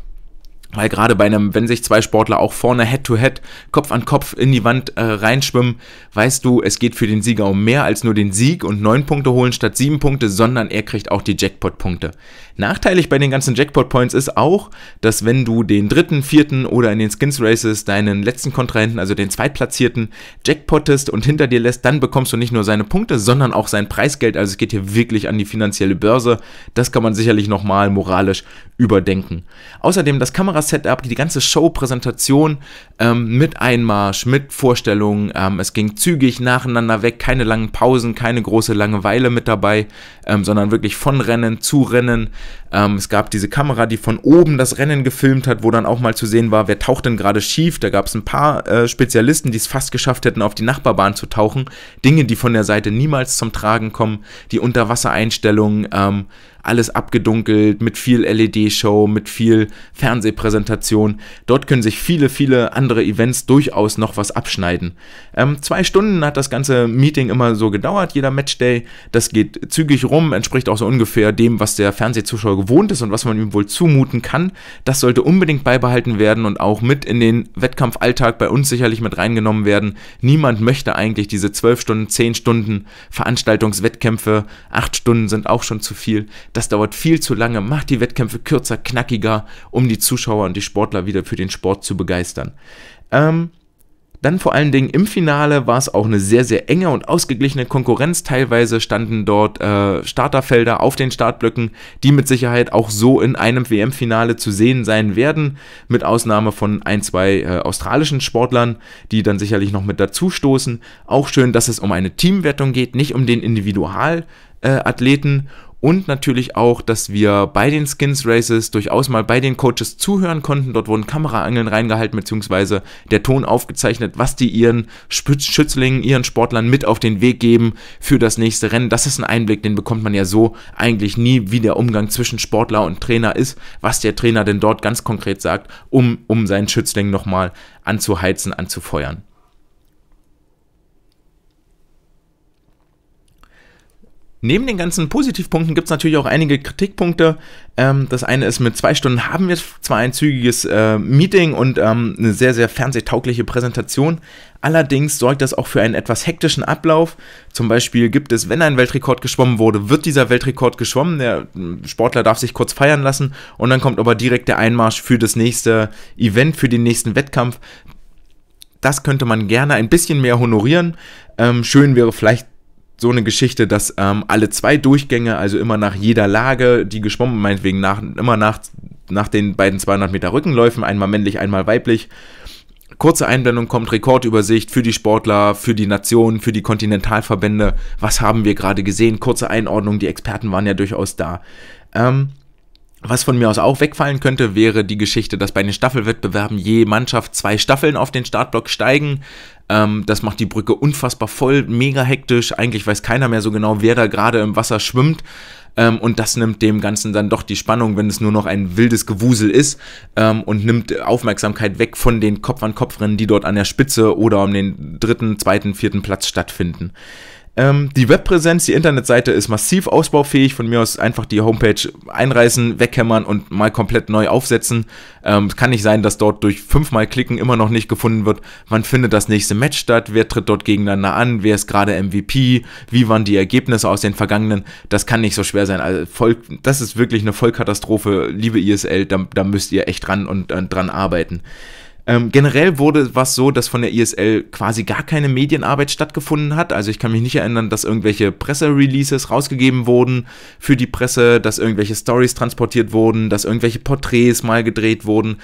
weil gerade bei einem, wenn sich zwei Sportler auch vorne Head-to-Head, Kopf an Kopf in die Wand äh, reinschwimmen, weißt du, es geht für den Sieger um mehr als nur den Sieg und neun Punkte holen statt sieben Punkte, sondern er kriegt auch die Jackpot-Punkte. Nachteilig bei den ganzen Jackpot-Points ist auch, dass wenn du den dritten, vierten oder in den Skins Races deinen letzten Kontrahenten, also den zweitplatzierten, jackpottest und hinter dir lässt, dann bekommst du nicht nur seine Punkte, sondern auch sein Preisgeld. Also es geht hier wirklich an die finanzielle Börse. Das kann man sicherlich nochmal moralisch überdenken. Außerdem das Kameras Kamerasetup, die ganze Showpräsentation ähm, mit Einmarsch, mit Vorstellungen. Ähm, es ging zügig nacheinander weg, keine langen Pausen, keine große Langeweile mit dabei, ähm, sondern wirklich von Rennen zu Rennen. Ähm, es gab diese Kamera, die von oben das Rennen gefilmt hat, wo dann auch mal zu sehen war, wer taucht denn gerade schief. Da gab es ein paar äh, Spezialisten, die es fast geschafft hätten, auf die Nachbarbahn zu tauchen. Dinge, die von der Seite niemals zum Tragen kommen, die Unterwassereinstellungen. Ähm, alles abgedunkelt, mit viel LED-Show, mit viel Fernsehpräsentation. Dort können sich viele, viele andere Events durchaus noch was abschneiden. Ähm, zwei Stunden hat das ganze Meeting immer so gedauert, jeder Matchday. Das geht zügig rum, entspricht auch so ungefähr dem, was der Fernsehzuschauer gewohnt ist und was man ihm wohl zumuten kann. Das sollte unbedingt beibehalten werden und auch mit in den Wettkampfalltag bei uns sicherlich mit reingenommen werden. Niemand möchte eigentlich diese zwölf Stunden, zehn Stunden Veranstaltungswettkämpfe, Acht Stunden sind auch schon zu viel. Das dauert viel zu lange, macht die Wettkämpfe kürzer, knackiger, um die Zuschauer und die Sportler wieder für den Sport zu begeistern. Ähm, dann vor allen Dingen im Finale war es auch eine sehr, sehr enge und ausgeglichene Konkurrenz. Teilweise standen dort äh, Starterfelder auf den Startblöcken, die mit Sicherheit auch so in einem WM-Finale zu sehen sein werden, mit Ausnahme von ein, zwei äh, australischen Sportlern, die dann sicherlich noch mit dazu stoßen. Auch schön, dass es um eine Teamwertung geht, nicht um den Individualathleten. Äh, und natürlich auch, dass wir bei den Skins Races durchaus mal bei den Coaches zuhören konnten. Dort wurden Kameraangeln reingehalten, beziehungsweise der Ton aufgezeichnet, was die ihren Schützlingen, ihren Sportlern mit auf den Weg geben für das nächste Rennen. Das ist ein Einblick, den bekommt man ja so eigentlich nie, wie der Umgang zwischen Sportler und Trainer ist, was der Trainer denn dort ganz konkret sagt, um, um seinen Schützling nochmal anzuheizen, anzufeuern. Neben den ganzen Positivpunkten gibt es natürlich auch einige Kritikpunkte. Ähm, das eine ist, mit zwei Stunden haben wir zwar ein zügiges äh, Meeting und ähm, eine sehr, sehr fernsehtaugliche Präsentation. Allerdings sorgt das auch für einen etwas hektischen Ablauf. Zum Beispiel gibt es, wenn ein Weltrekord geschwommen wurde, wird dieser Weltrekord geschwommen. Der hm, Sportler darf sich kurz feiern lassen und dann kommt aber direkt der Einmarsch für das nächste Event, für den nächsten Wettkampf. Das könnte man gerne ein bisschen mehr honorieren. Ähm, schön wäre vielleicht so eine Geschichte, dass ähm, alle zwei Durchgänge, also immer nach jeder Lage, die geschwommen, meinetwegen nach, immer nach, nach den beiden 200 Meter Rückenläufen, einmal männlich, einmal weiblich, kurze Einblendung kommt, Rekordübersicht für die Sportler, für die Nationen, für die Kontinentalverbände. Was haben wir gerade gesehen? Kurze Einordnung, die Experten waren ja durchaus da. Ähm, was von mir aus auch wegfallen könnte, wäre die Geschichte, dass bei den Staffelwettbewerben je Mannschaft zwei Staffeln auf den Startblock steigen. Ähm, das macht die Brücke unfassbar voll, mega hektisch. Eigentlich weiß keiner mehr so genau, wer da gerade im Wasser schwimmt. Ähm, und das nimmt dem Ganzen dann doch die Spannung, wenn es nur noch ein wildes Gewusel ist ähm, und nimmt Aufmerksamkeit weg von den kopf an Kopfrennen, die dort an der Spitze oder um den dritten, zweiten, vierten Platz stattfinden. Ähm, die Webpräsenz, die Internetseite ist massiv ausbaufähig. Von mir aus einfach die Homepage einreißen, weghämmern und mal komplett neu aufsetzen. Ähm, es kann nicht sein, dass dort durch fünfmal Klicken immer noch nicht gefunden wird, wann findet das nächste Match statt, wer tritt dort gegeneinander an, wer ist gerade MVP, wie waren die Ergebnisse aus den vergangenen. Das kann nicht so schwer sein. Also voll, das ist wirklich eine Vollkatastrophe. Liebe ISL, da, da müsst ihr echt dran und äh, dran arbeiten. Ähm, generell wurde was so, dass von der ISL quasi gar keine Medienarbeit stattgefunden hat. Also ich kann mich nicht erinnern, dass irgendwelche Pressereleases rausgegeben wurden für die Presse, dass irgendwelche Stories transportiert wurden, dass irgendwelche Porträts mal gedreht wurden.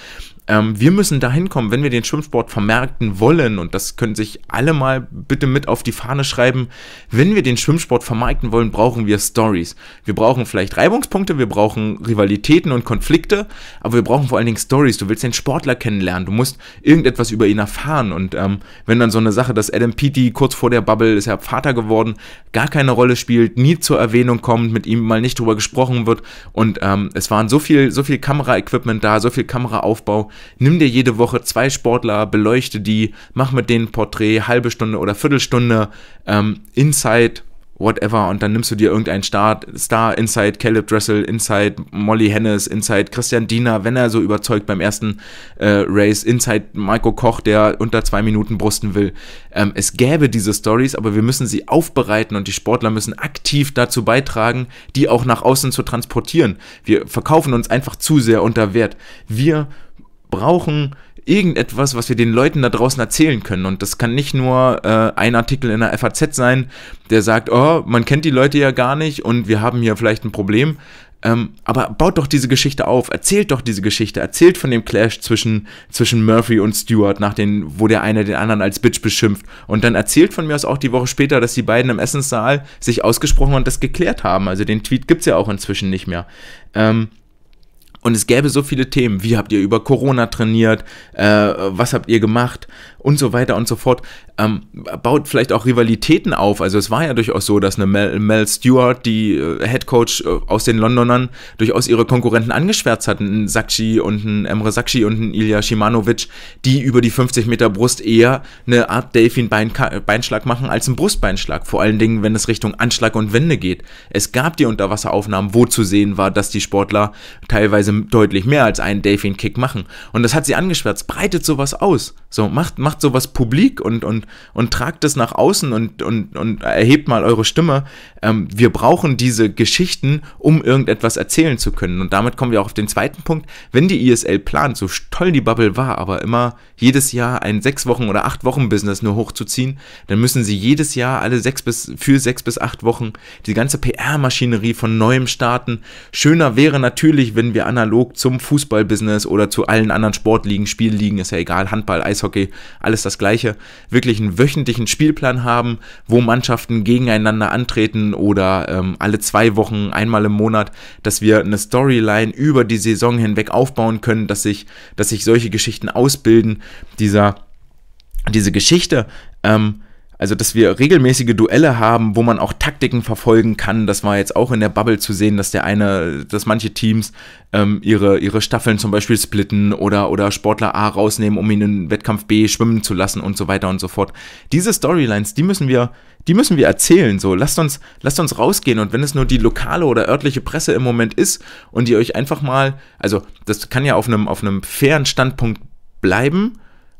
Ähm, wir müssen dahin kommen, wenn wir den Schwimmsport vermarkten wollen, und das können sich alle mal bitte mit auf die Fahne schreiben, wenn wir den Schwimmsport vermarkten wollen, brauchen wir Stories. Wir brauchen vielleicht Reibungspunkte, wir brauchen Rivalitäten und Konflikte, aber wir brauchen vor allen Dingen Stories. Du willst den Sportler kennenlernen, du musst irgendetwas über ihn erfahren. Und ähm, wenn dann so eine Sache, dass Adam Peaty kurz vor der Bubble ist ja Vater geworden, gar keine Rolle spielt, nie zur Erwähnung kommt, mit ihm mal nicht drüber gesprochen wird. Und ähm, es waren so viel, so viel Kameraequipment da, so viel Kameraaufbau nimm dir jede Woche zwei Sportler, beleuchte die, mach mit denen Porträt, halbe Stunde oder Viertelstunde, ähm, Insight, whatever, und dann nimmst du dir irgendeinen Start, Star, Inside Caleb Dressel, Inside Molly Hennes, Inside Christian Diener, wenn er so überzeugt beim ersten äh, Race, Inside Marco Koch, der unter zwei Minuten brusten will. Ähm, es gäbe diese Stories, aber wir müssen sie aufbereiten und die Sportler müssen aktiv dazu beitragen, die auch nach außen zu transportieren. Wir verkaufen uns einfach zu sehr unter Wert. Wir brauchen irgendetwas, was wir den Leuten da draußen erzählen können. Und das kann nicht nur äh, ein Artikel in der FAZ sein, der sagt, oh, man kennt die Leute ja gar nicht und wir haben hier vielleicht ein Problem. Ähm, aber baut doch diese Geschichte auf, erzählt doch diese Geschichte, erzählt von dem Clash zwischen, zwischen Murphy und Stewart, nach den, wo der eine den anderen als Bitch beschimpft. Und dann erzählt von mir aus auch die Woche später, dass die beiden im Essenssaal sich ausgesprochen und das geklärt haben. Also den Tweet gibt's ja auch inzwischen nicht mehr. Ähm, und es gäbe so viele Themen. Wie habt ihr über Corona trainiert? Äh, was habt ihr gemacht? und so weiter und so fort, ähm, baut vielleicht auch Rivalitäten auf. Also es war ja durchaus so, dass eine Mel, Mel Stewart, die äh, Head Coach äh, aus den Londonern, durchaus ihre Konkurrenten angeschwärzt hat, Ein Sakshi und ein Emre Sakshi und ein Ilya Shimanovic, die über die 50 Meter Brust eher eine Art Delfin-Beinschlag machen als ein Brustbeinschlag. Vor allen Dingen, wenn es Richtung Anschlag und Wende geht. Es gab die Unterwasseraufnahmen, wo zu sehen war, dass die Sportler teilweise deutlich mehr als einen Delfin-Kick machen. Und das hat sie angeschwärzt. Breitet sowas aus. So, macht, macht macht sowas publik und, und, und tragt es nach außen und, und, und erhebt mal eure Stimme. Ähm, wir brauchen diese Geschichten, um irgendetwas erzählen zu können. Und damit kommen wir auch auf den zweiten Punkt. Wenn die ISL plant, so toll die Bubble war, aber immer jedes Jahr ein sechs Wochen oder acht Wochen Business nur hochzuziehen, dann müssen sie jedes Jahr alle sechs bis, für sechs bis acht Wochen die ganze PR-Maschinerie von neuem starten. Schöner wäre natürlich, wenn wir analog zum Fußballbusiness oder zu allen anderen Sportligen, Spielligen, ist ja egal, Handball, Eishockey, alles das Gleiche, wirklich einen wöchentlichen Spielplan haben, wo Mannschaften gegeneinander antreten oder ähm, alle zwei Wochen, einmal im Monat, dass wir eine Storyline über die Saison hinweg aufbauen können, dass sich, dass sich solche Geschichten ausbilden. Dieser, diese Geschichte, ähm, also, dass wir regelmäßige Duelle haben, wo man auch Taktiken verfolgen kann. Das war jetzt auch in der Bubble zu sehen, dass der eine, dass manche Teams ähm, ihre, ihre Staffeln zum Beispiel splitten oder, oder Sportler A rausnehmen, um ihn in Wettkampf B schwimmen zu lassen und so weiter und so fort. Diese Storylines, die müssen wir, die müssen wir erzählen. So, lasst uns, lasst uns rausgehen. Und wenn es nur die lokale oder örtliche Presse im Moment ist und ihr euch einfach mal, also das kann ja auf einem, auf einem fairen Standpunkt bleiben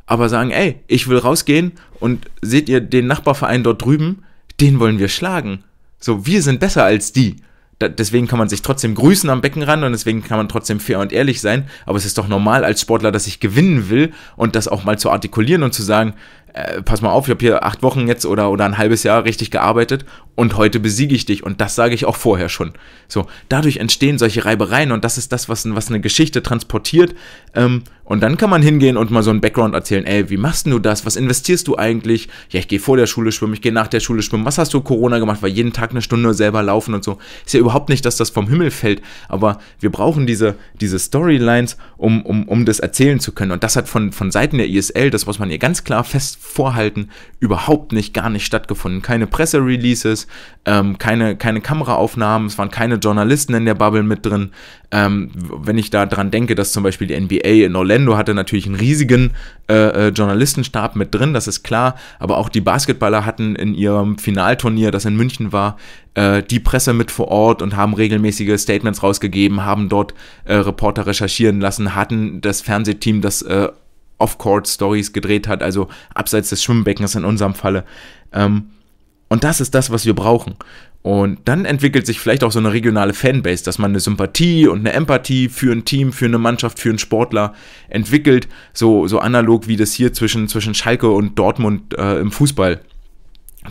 aber sagen, ey, ich will rausgehen und seht ihr den Nachbarverein dort drüben, den wollen wir schlagen. So, wir sind besser als die. Da, deswegen kann man sich trotzdem grüßen am Beckenrand und deswegen kann man trotzdem fair und ehrlich sein. Aber es ist doch normal als Sportler, dass ich gewinnen will und das auch mal zu artikulieren und zu sagen, äh, pass mal auf, ich habe hier acht Wochen jetzt oder, oder ein halbes Jahr richtig gearbeitet und heute besiege ich dich. Und das sage ich auch vorher schon. So, dadurch entstehen solche Reibereien und das ist das, was, was eine Geschichte transportiert. Ähm, und dann kann man hingehen und mal so einen Background erzählen, ey, wie machst du das? Was investierst du eigentlich? Ja, ich gehe vor der Schule schwimmen, ich gehe nach der Schule schwimmen. Was hast du Corona gemacht? Weil jeden Tag eine Stunde selber laufen und so. Ist ja überhaupt nicht, dass das vom Himmel fällt, aber wir brauchen diese, diese Storylines, um, um, um das erzählen zu können. Und das hat von, von Seiten der ISL, das muss man ihr ganz klar fest vorhalten, überhaupt nicht, gar nicht stattgefunden. Keine Pressereleases, ähm, keine, keine Kameraaufnahmen, es waren keine Journalisten in der Bubble mit drin. Ähm, wenn ich da dran denke, dass zum Beispiel die NBA in Orlando Bendo hatte natürlich einen riesigen äh, äh, Journalistenstab mit drin, das ist klar. Aber auch die Basketballer hatten in ihrem Finalturnier, das in München war, äh, die Presse mit vor Ort und haben regelmäßige Statements rausgegeben, haben dort äh, Reporter recherchieren lassen, hatten das Fernsehteam, das äh, Off-Court-Stories gedreht hat, also abseits des Schwimmbeckens in unserem Falle. Ähm, und das ist das, was wir brauchen. Und dann entwickelt sich vielleicht auch so eine regionale Fanbase, dass man eine Sympathie und eine Empathie für ein Team, für eine Mannschaft, für einen Sportler entwickelt, so, so analog wie das hier zwischen, zwischen Schalke und Dortmund äh, im Fußball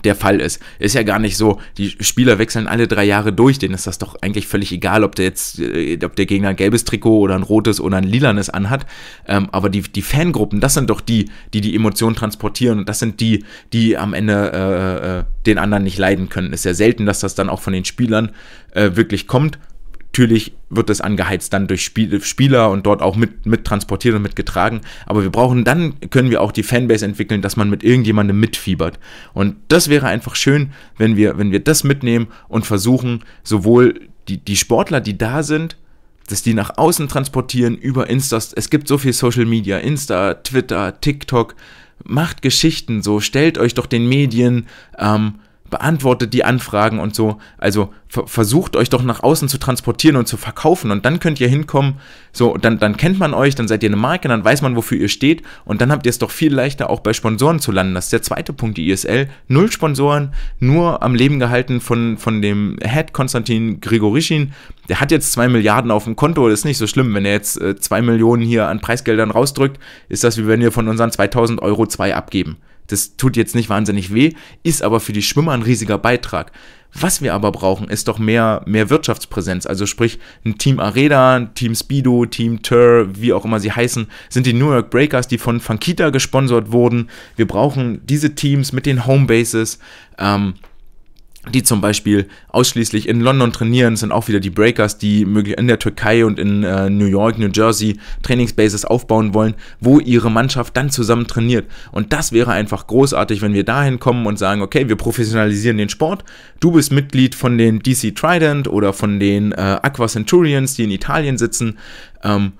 der Fall ist. Ist ja gar nicht so, die Spieler wechseln alle drei Jahre durch, denen ist das doch eigentlich völlig egal, ob der jetzt, äh, ob der Gegner ein gelbes Trikot oder ein rotes oder ein lilanes anhat. Ähm, aber die, die Fangruppen, das sind doch die, die die Emotionen transportieren und das sind die, die am Ende äh, äh den anderen nicht leiden können. Ist ja selten, dass das dann auch von den Spielern äh, wirklich kommt. Natürlich wird das angeheizt dann durch Spieler und dort auch mit, mit transportiert und mitgetragen. Aber wir brauchen, dann können wir auch die Fanbase entwickeln, dass man mit irgendjemandem mitfiebert. Und das wäre einfach schön, wenn wir, wenn wir das mitnehmen und versuchen, sowohl die, die Sportler, die da sind, dass die nach außen transportieren über Insta. Es gibt so viel Social Media, Insta, Twitter, TikTok. Macht Geschichten so, stellt euch doch den Medien, ähm, beantwortet die Anfragen und so. Also versucht euch doch nach außen zu transportieren und zu verkaufen und dann könnt ihr hinkommen. So, dann, dann kennt man euch, dann seid ihr eine Marke, dann weiß man, wofür ihr steht und dann habt ihr es doch viel leichter auch bei Sponsoren zu landen. Das ist der zweite Punkt, die ISL. Null Sponsoren, nur am Leben gehalten von, von dem Head Konstantin Grigorischin. Der hat jetzt zwei Milliarden auf dem Konto, das ist nicht so schlimm. Wenn er jetzt äh, zwei Millionen hier an Preisgeldern rausdrückt, ist das wie wenn wir von unseren 2000 Euro zwei abgeben. Das tut jetzt nicht wahnsinnig weh, ist aber für die Schwimmer ein riesiger Beitrag. Was wir aber brauchen, ist doch mehr, mehr Wirtschaftspräsenz. Also sprich, ein Team Areda, Team Speedo, Team Tur, wie auch immer sie heißen, sind die New York Breakers, die von Fankita gesponsert wurden. Wir brauchen diese Teams mit den Homebases. Ähm, die zum Beispiel ausschließlich in London trainieren, sind auch wieder die Breakers, die in der Türkei und in äh, New York, New Jersey Trainingsbases aufbauen wollen, wo ihre Mannschaft dann zusammen trainiert. Und das wäre einfach großartig, wenn wir dahin kommen und sagen, okay, wir professionalisieren den Sport. Du bist Mitglied von den DC Trident oder von den äh, Aqua Centurions, die in Italien sitzen. Ähm,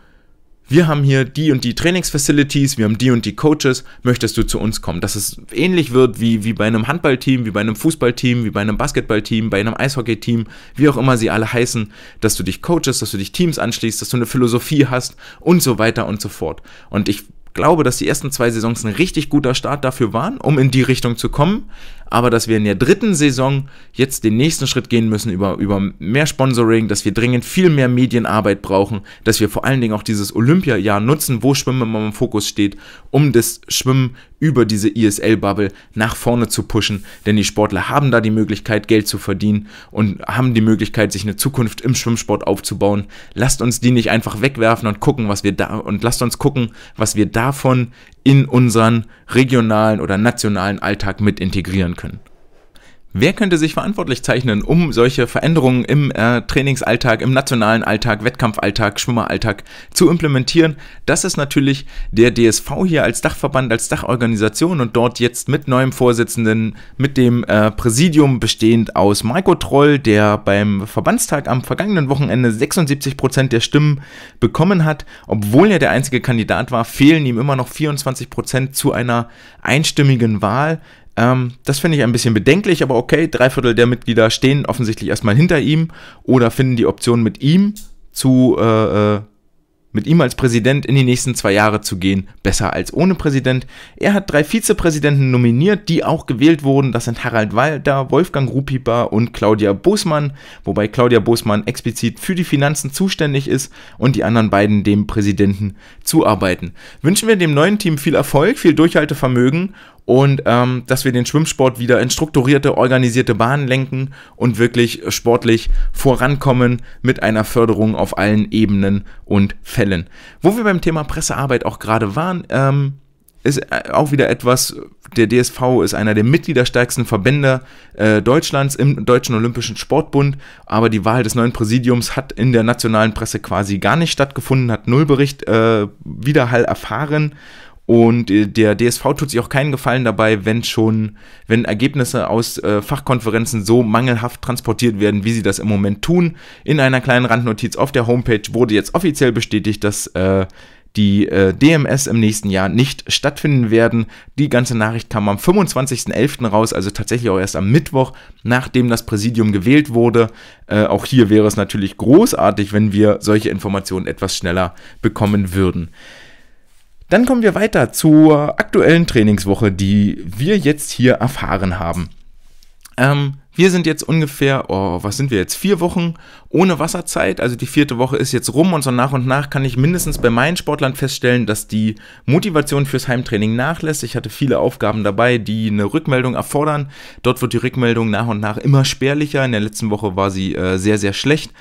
wir haben hier die und die Trainingsfacilities, wir haben die und die Coaches, möchtest du zu uns kommen? Dass es ähnlich wird wie, wie bei einem Handballteam, wie bei einem Fußballteam, wie bei einem Basketballteam, bei einem Eishockeyteam, wie auch immer sie alle heißen, dass du dich coaches, dass du dich Teams anschließt, dass du eine Philosophie hast und so weiter und so fort. Und ich glaube, dass die ersten zwei Saisons ein richtig guter Start dafür waren, um in die Richtung zu kommen aber dass wir in der dritten Saison jetzt den nächsten Schritt gehen müssen über, über mehr Sponsoring, dass wir dringend viel mehr Medienarbeit brauchen, dass wir vor allen Dingen auch dieses Olympiajahr nutzen, wo Schwimmen immer im Fokus steht, um das Schwimmen über diese ISL-Bubble e nach vorne zu pushen, denn die Sportler haben da die Möglichkeit, Geld zu verdienen und haben die Möglichkeit, sich eine Zukunft im Schwimmsport aufzubauen. Lasst uns die nicht einfach wegwerfen und gucken, was wir da und lasst uns gucken, was wir davon in unseren regionalen oder nationalen Alltag mit integrieren können. Wer könnte sich verantwortlich zeichnen, um solche Veränderungen im äh, Trainingsalltag, im nationalen Alltag, Wettkampfalltag, Schwimmeralltag zu implementieren? Das ist natürlich der DSV hier als Dachverband, als Dachorganisation und dort jetzt mit neuem Vorsitzenden, mit dem äh, Präsidium bestehend aus Marco Troll, der beim Verbandstag am vergangenen Wochenende 76 Prozent der Stimmen bekommen hat. Obwohl er der einzige Kandidat war, fehlen ihm immer noch 24 Prozent zu einer einstimmigen Wahl. Ähm, das finde ich ein bisschen bedenklich, aber okay, drei Viertel der Mitglieder stehen offensichtlich erstmal hinter ihm oder finden die Option mit ihm zu, äh, äh, mit ihm als Präsident in die nächsten zwei Jahre zu gehen, besser als ohne Präsident. Er hat drei Vizepräsidenten nominiert, die auch gewählt wurden. Das sind Harald Walter, Wolfgang Rupiper und Claudia Bosmann, wobei Claudia Bosmann explizit für die Finanzen zuständig ist und die anderen beiden dem Präsidenten zuarbeiten. Wünschen wir dem neuen Team viel Erfolg, viel Durchhaltevermögen und ähm, dass wir den Schwimmsport wieder in strukturierte, organisierte Bahnen lenken und wirklich sportlich vorankommen mit einer Förderung auf allen Ebenen und Fällen. Wo wir beim Thema Pressearbeit auch gerade waren, ähm, ist äh, auch wieder etwas, der DSV ist einer der mitgliederstärksten Verbände äh, Deutschlands im Deutschen Olympischen Sportbund, aber die Wahl des neuen Präsidiums hat in der nationalen Presse quasi gar nicht stattgefunden, hat Nullbericht äh, Widerhall erfahren und äh, der DSV tut sich auch keinen Gefallen dabei, wenn schon, wenn Ergebnisse aus äh, Fachkonferenzen so mangelhaft transportiert werden, wie sie das im Moment tun. In einer kleinen Randnotiz auf der Homepage wurde jetzt offiziell bestätigt, dass äh, die äh, DMS im nächsten Jahr nicht stattfinden werden. Die ganze Nachricht kam am 25.11. raus, also tatsächlich auch erst am Mittwoch, nachdem das Präsidium gewählt wurde. Äh, auch hier wäre es natürlich großartig, wenn wir solche Informationen etwas schneller bekommen würden. Dann kommen wir weiter zur aktuellen Trainingswoche, die wir jetzt hier erfahren haben. Ähm, wir sind jetzt ungefähr, oh, was sind wir jetzt, vier Wochen ohne Wasserzeit. Also die vierte Woche ist jetzt rum und so nach und nach kann ich mindestens bei meinen Sportlern feststellen, dass die Motivation fürs Heimtraining nachlässt. Ich hatte viele Aufgaben dabei, die eine Rückmeldung erfordern. Dort wird die Rückmeldung nach und nach immer spärlicher. In der letzten Woche war sie äh, sehr, sehr schlecht.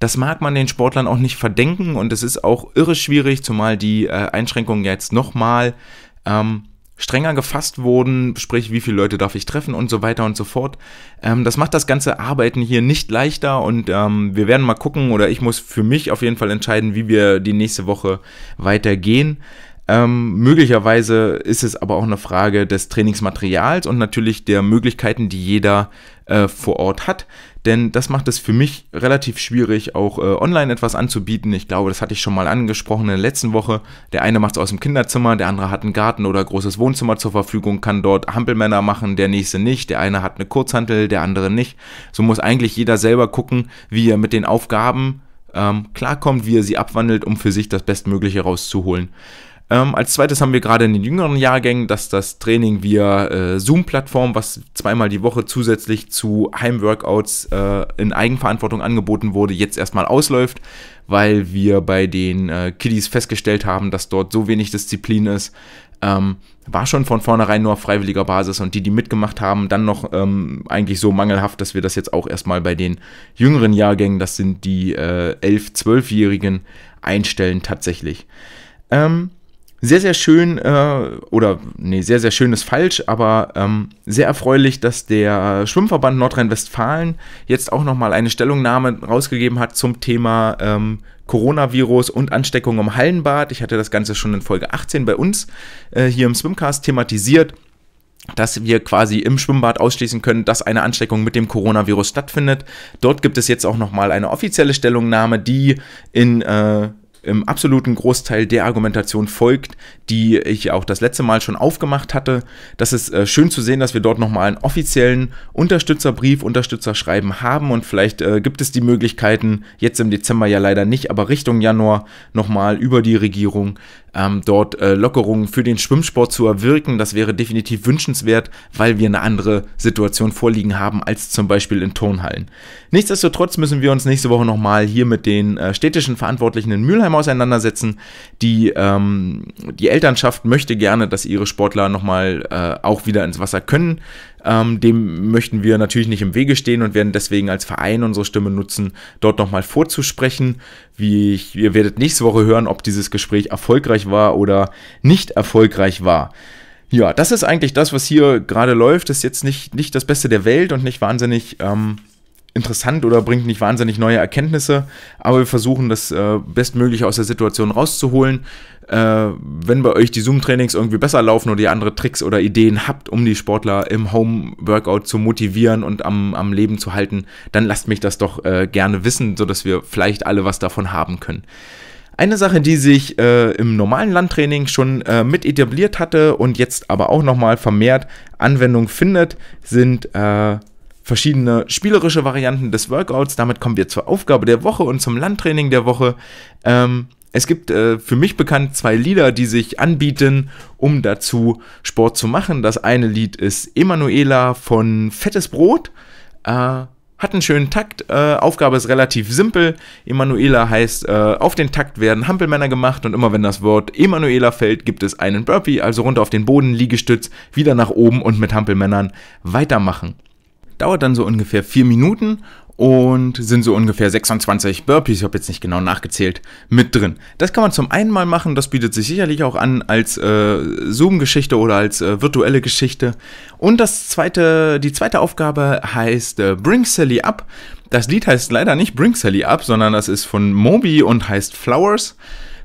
Das mag man den Sportlern auch nicht verdenken und es ist auch irre schwierig, zumal die äh, Einschränkungen jetzt nochmal ähm, strenger gefasst wurden, sprich wie viele Leute darf ich treffen und so weiter und so fort. Ähm, das macht das ganze Arbeiten hier nicht leichter und ähm, wir werden mal gucken oder ich muss für mich auf jeden Fall entscheiden, wie wir die nächste Woche weitergehen. Ähm, möglicherweise ist es aber auch eine Frage des Trainingsmaterials und natürlich der Möglichkeiten, die jeder äh, vor Ort hat. Denn das macht es für mich relativ schwierig, auch äh, online etwas anzubieten. Ich glaube, das hatte ich schon mal angesprochen in der letzten Woche. Der eine macht es aus dem Kinderzimmer, der andere hat einen Garten oder großes Wohnzimmer zur Verfügung, kann dort Hampelmänner machen, der nächste nicht. Der eine hat eine Kurzhantel, der andere nicht. So muss eigentlich jeder selber gucken, wie er mit den Aufgaben ähm, klarkommt, wie er sie abwandelt, um für sich das Bestmögliche rauszuholen. Ähm, als zweites haben wir gerade in den jüngeren Jahrgängen, dass das Training via äh, Zoom-Plattform, was zweimal die Woche zusätzlich zu Heimworkouts äh, in Eigenverantwortung angeboten wurde, jetzt erstmal ausläuft, weil wir bei den äh, Kiddies festgestellt haben, dass dort so wenig Disziplin ist, ähm, war schon von vornherein nur auf freiwilliger Basis und die, die mitgemacht haben, dann noch ähm, eigentlich so mangelhaft, dass wir das jetzt auch erstmal bei den jüngeren Jahrgängen, das sind die äh, 11-, 12-Jährigen, einstellen tatsächlich. Ähm, sehr, sehr schön, äh, oder nee, sehr, sehr schön ist falsch, aber ähm, sehr erfreulich, dass der Schwimmverband Nordrhein-Westfalen jetzt auch nochmal eine Stellungnahme rausgegeben hat zum Thema ähm, Coronavirus und Ansteckung im Hallenbad. Ich hatte das Ganze schon in Folge 18 bei uns äh, hier im Swimcast thematisiert dass wir quasi im Schwimmbad ausschließen können, dass eine Ansteckung mit dem Coronavirus stattfindet. Dort gibt es jetzt auch nochmal eine offizielle Stellungnahme, die in äh, im absoluten Großteil der Argumentation folgt, die ich auch das letzte Mal schon aufgemacht hatte. Das ist äh, schön zu sehen, dass wir dort nochmal einen offiziellen Unterstützerbrief, Unterstützerschreiben haben und vielleicht äh, gibt es die Möglichkeiten, jetzt im Dezember ja leider nicht, aber Richtung Januar nochmal über die Regierung ähm, dort äh, Lockerungen für den Schwimmsport zu erwirken. Das wäre definitiv wünschenswert, weil wir eine andere Situation vorliegen haben als zum Beispiel in Turnhallen. Nichtsdestotrotz müssen wir uns nächste Woche nochmal hier mit den äh, städtischen Verantwortlichen in Mülheim auseinandersetzen. Die, ähm, die Elternschaft möchte gerne, dass ihre Sportler nochmal äh, auch wieder ins Wasser können. Ähm, dem möchten wir natürlich nicht im Wege stehen und werden deswegen als Verein unsere Stimme nutzen, dort nochmal vorzusprechen. Wie ich, ihr werdet nächste Woche hören, ob dieses Gespräch erfolgreich war oder nicht erfolgreich war. Ja, das ist eigentlich das, was hier gerade läuft. Das ist jetzt nicht, nicht das Beste der Welt und nicht wahnsinnig ähm, interessant oder bringt nicht wahnsinnig neue Erkenntnisse, aber wir versuchen das äh, bestmöglich aus der Situation rauszuholen. Äh, wenn bei euch die Zoom-Trainings irgendwie besser laufen oder ihr andere Tricks oder Ideen habt, um die Sportler im Home-Workout zu motivieren und am, am Leben zu halten, dann lasst mich das doch äh, gerne wissen, sodass wir vielleicht alle was davon haben können. Eine Sache, die sich äh, im normalen Landtraining schon äh, mit etabliert hatte und jetzt aber auch nochmal vermehrt Anwendung findet, sind äh, verschiedene spielerische Varianten des Workouts. Damit kommen wir zur Aufgabe der Woche und zum Landtraining der Woche. Ähm, es gibt äh, für mich bekannt zwei Lieder, die sich anbieten, um dazu Sport zu machen. Das eine Lied ist Emanuela von Fettes Brot. Äh, hat einen schönen Takt. Äh, Aufgabe ist relativ simpel. Emanuela heißt, äh, auf den Takt werden Hampelmänner gemacht und immer wenn das Wort Emanuela fällt, gibt es einen Burpee, also runter auf den Boden, Liegestütz, wieder nach oben und mit Hampelmännern weitermachen. Dauert dann so ungefähr vier Minuten und sind so ungefähr 26 Burpees, ich habe jetzt nicht genau nachgezählt, mit drin. Das kann man zum einen mal machen, das bietet sich sicherlich auch an als äh, Zoom-Geschichte oder als äh, virtuelle Geschichte. Und das zweite, die zweite Aufgabe heißt äh, Bring Sally Up. Das Lied heißt leider nicht Bring Sally Up, sondern das ist von Moby und heißt Flowers.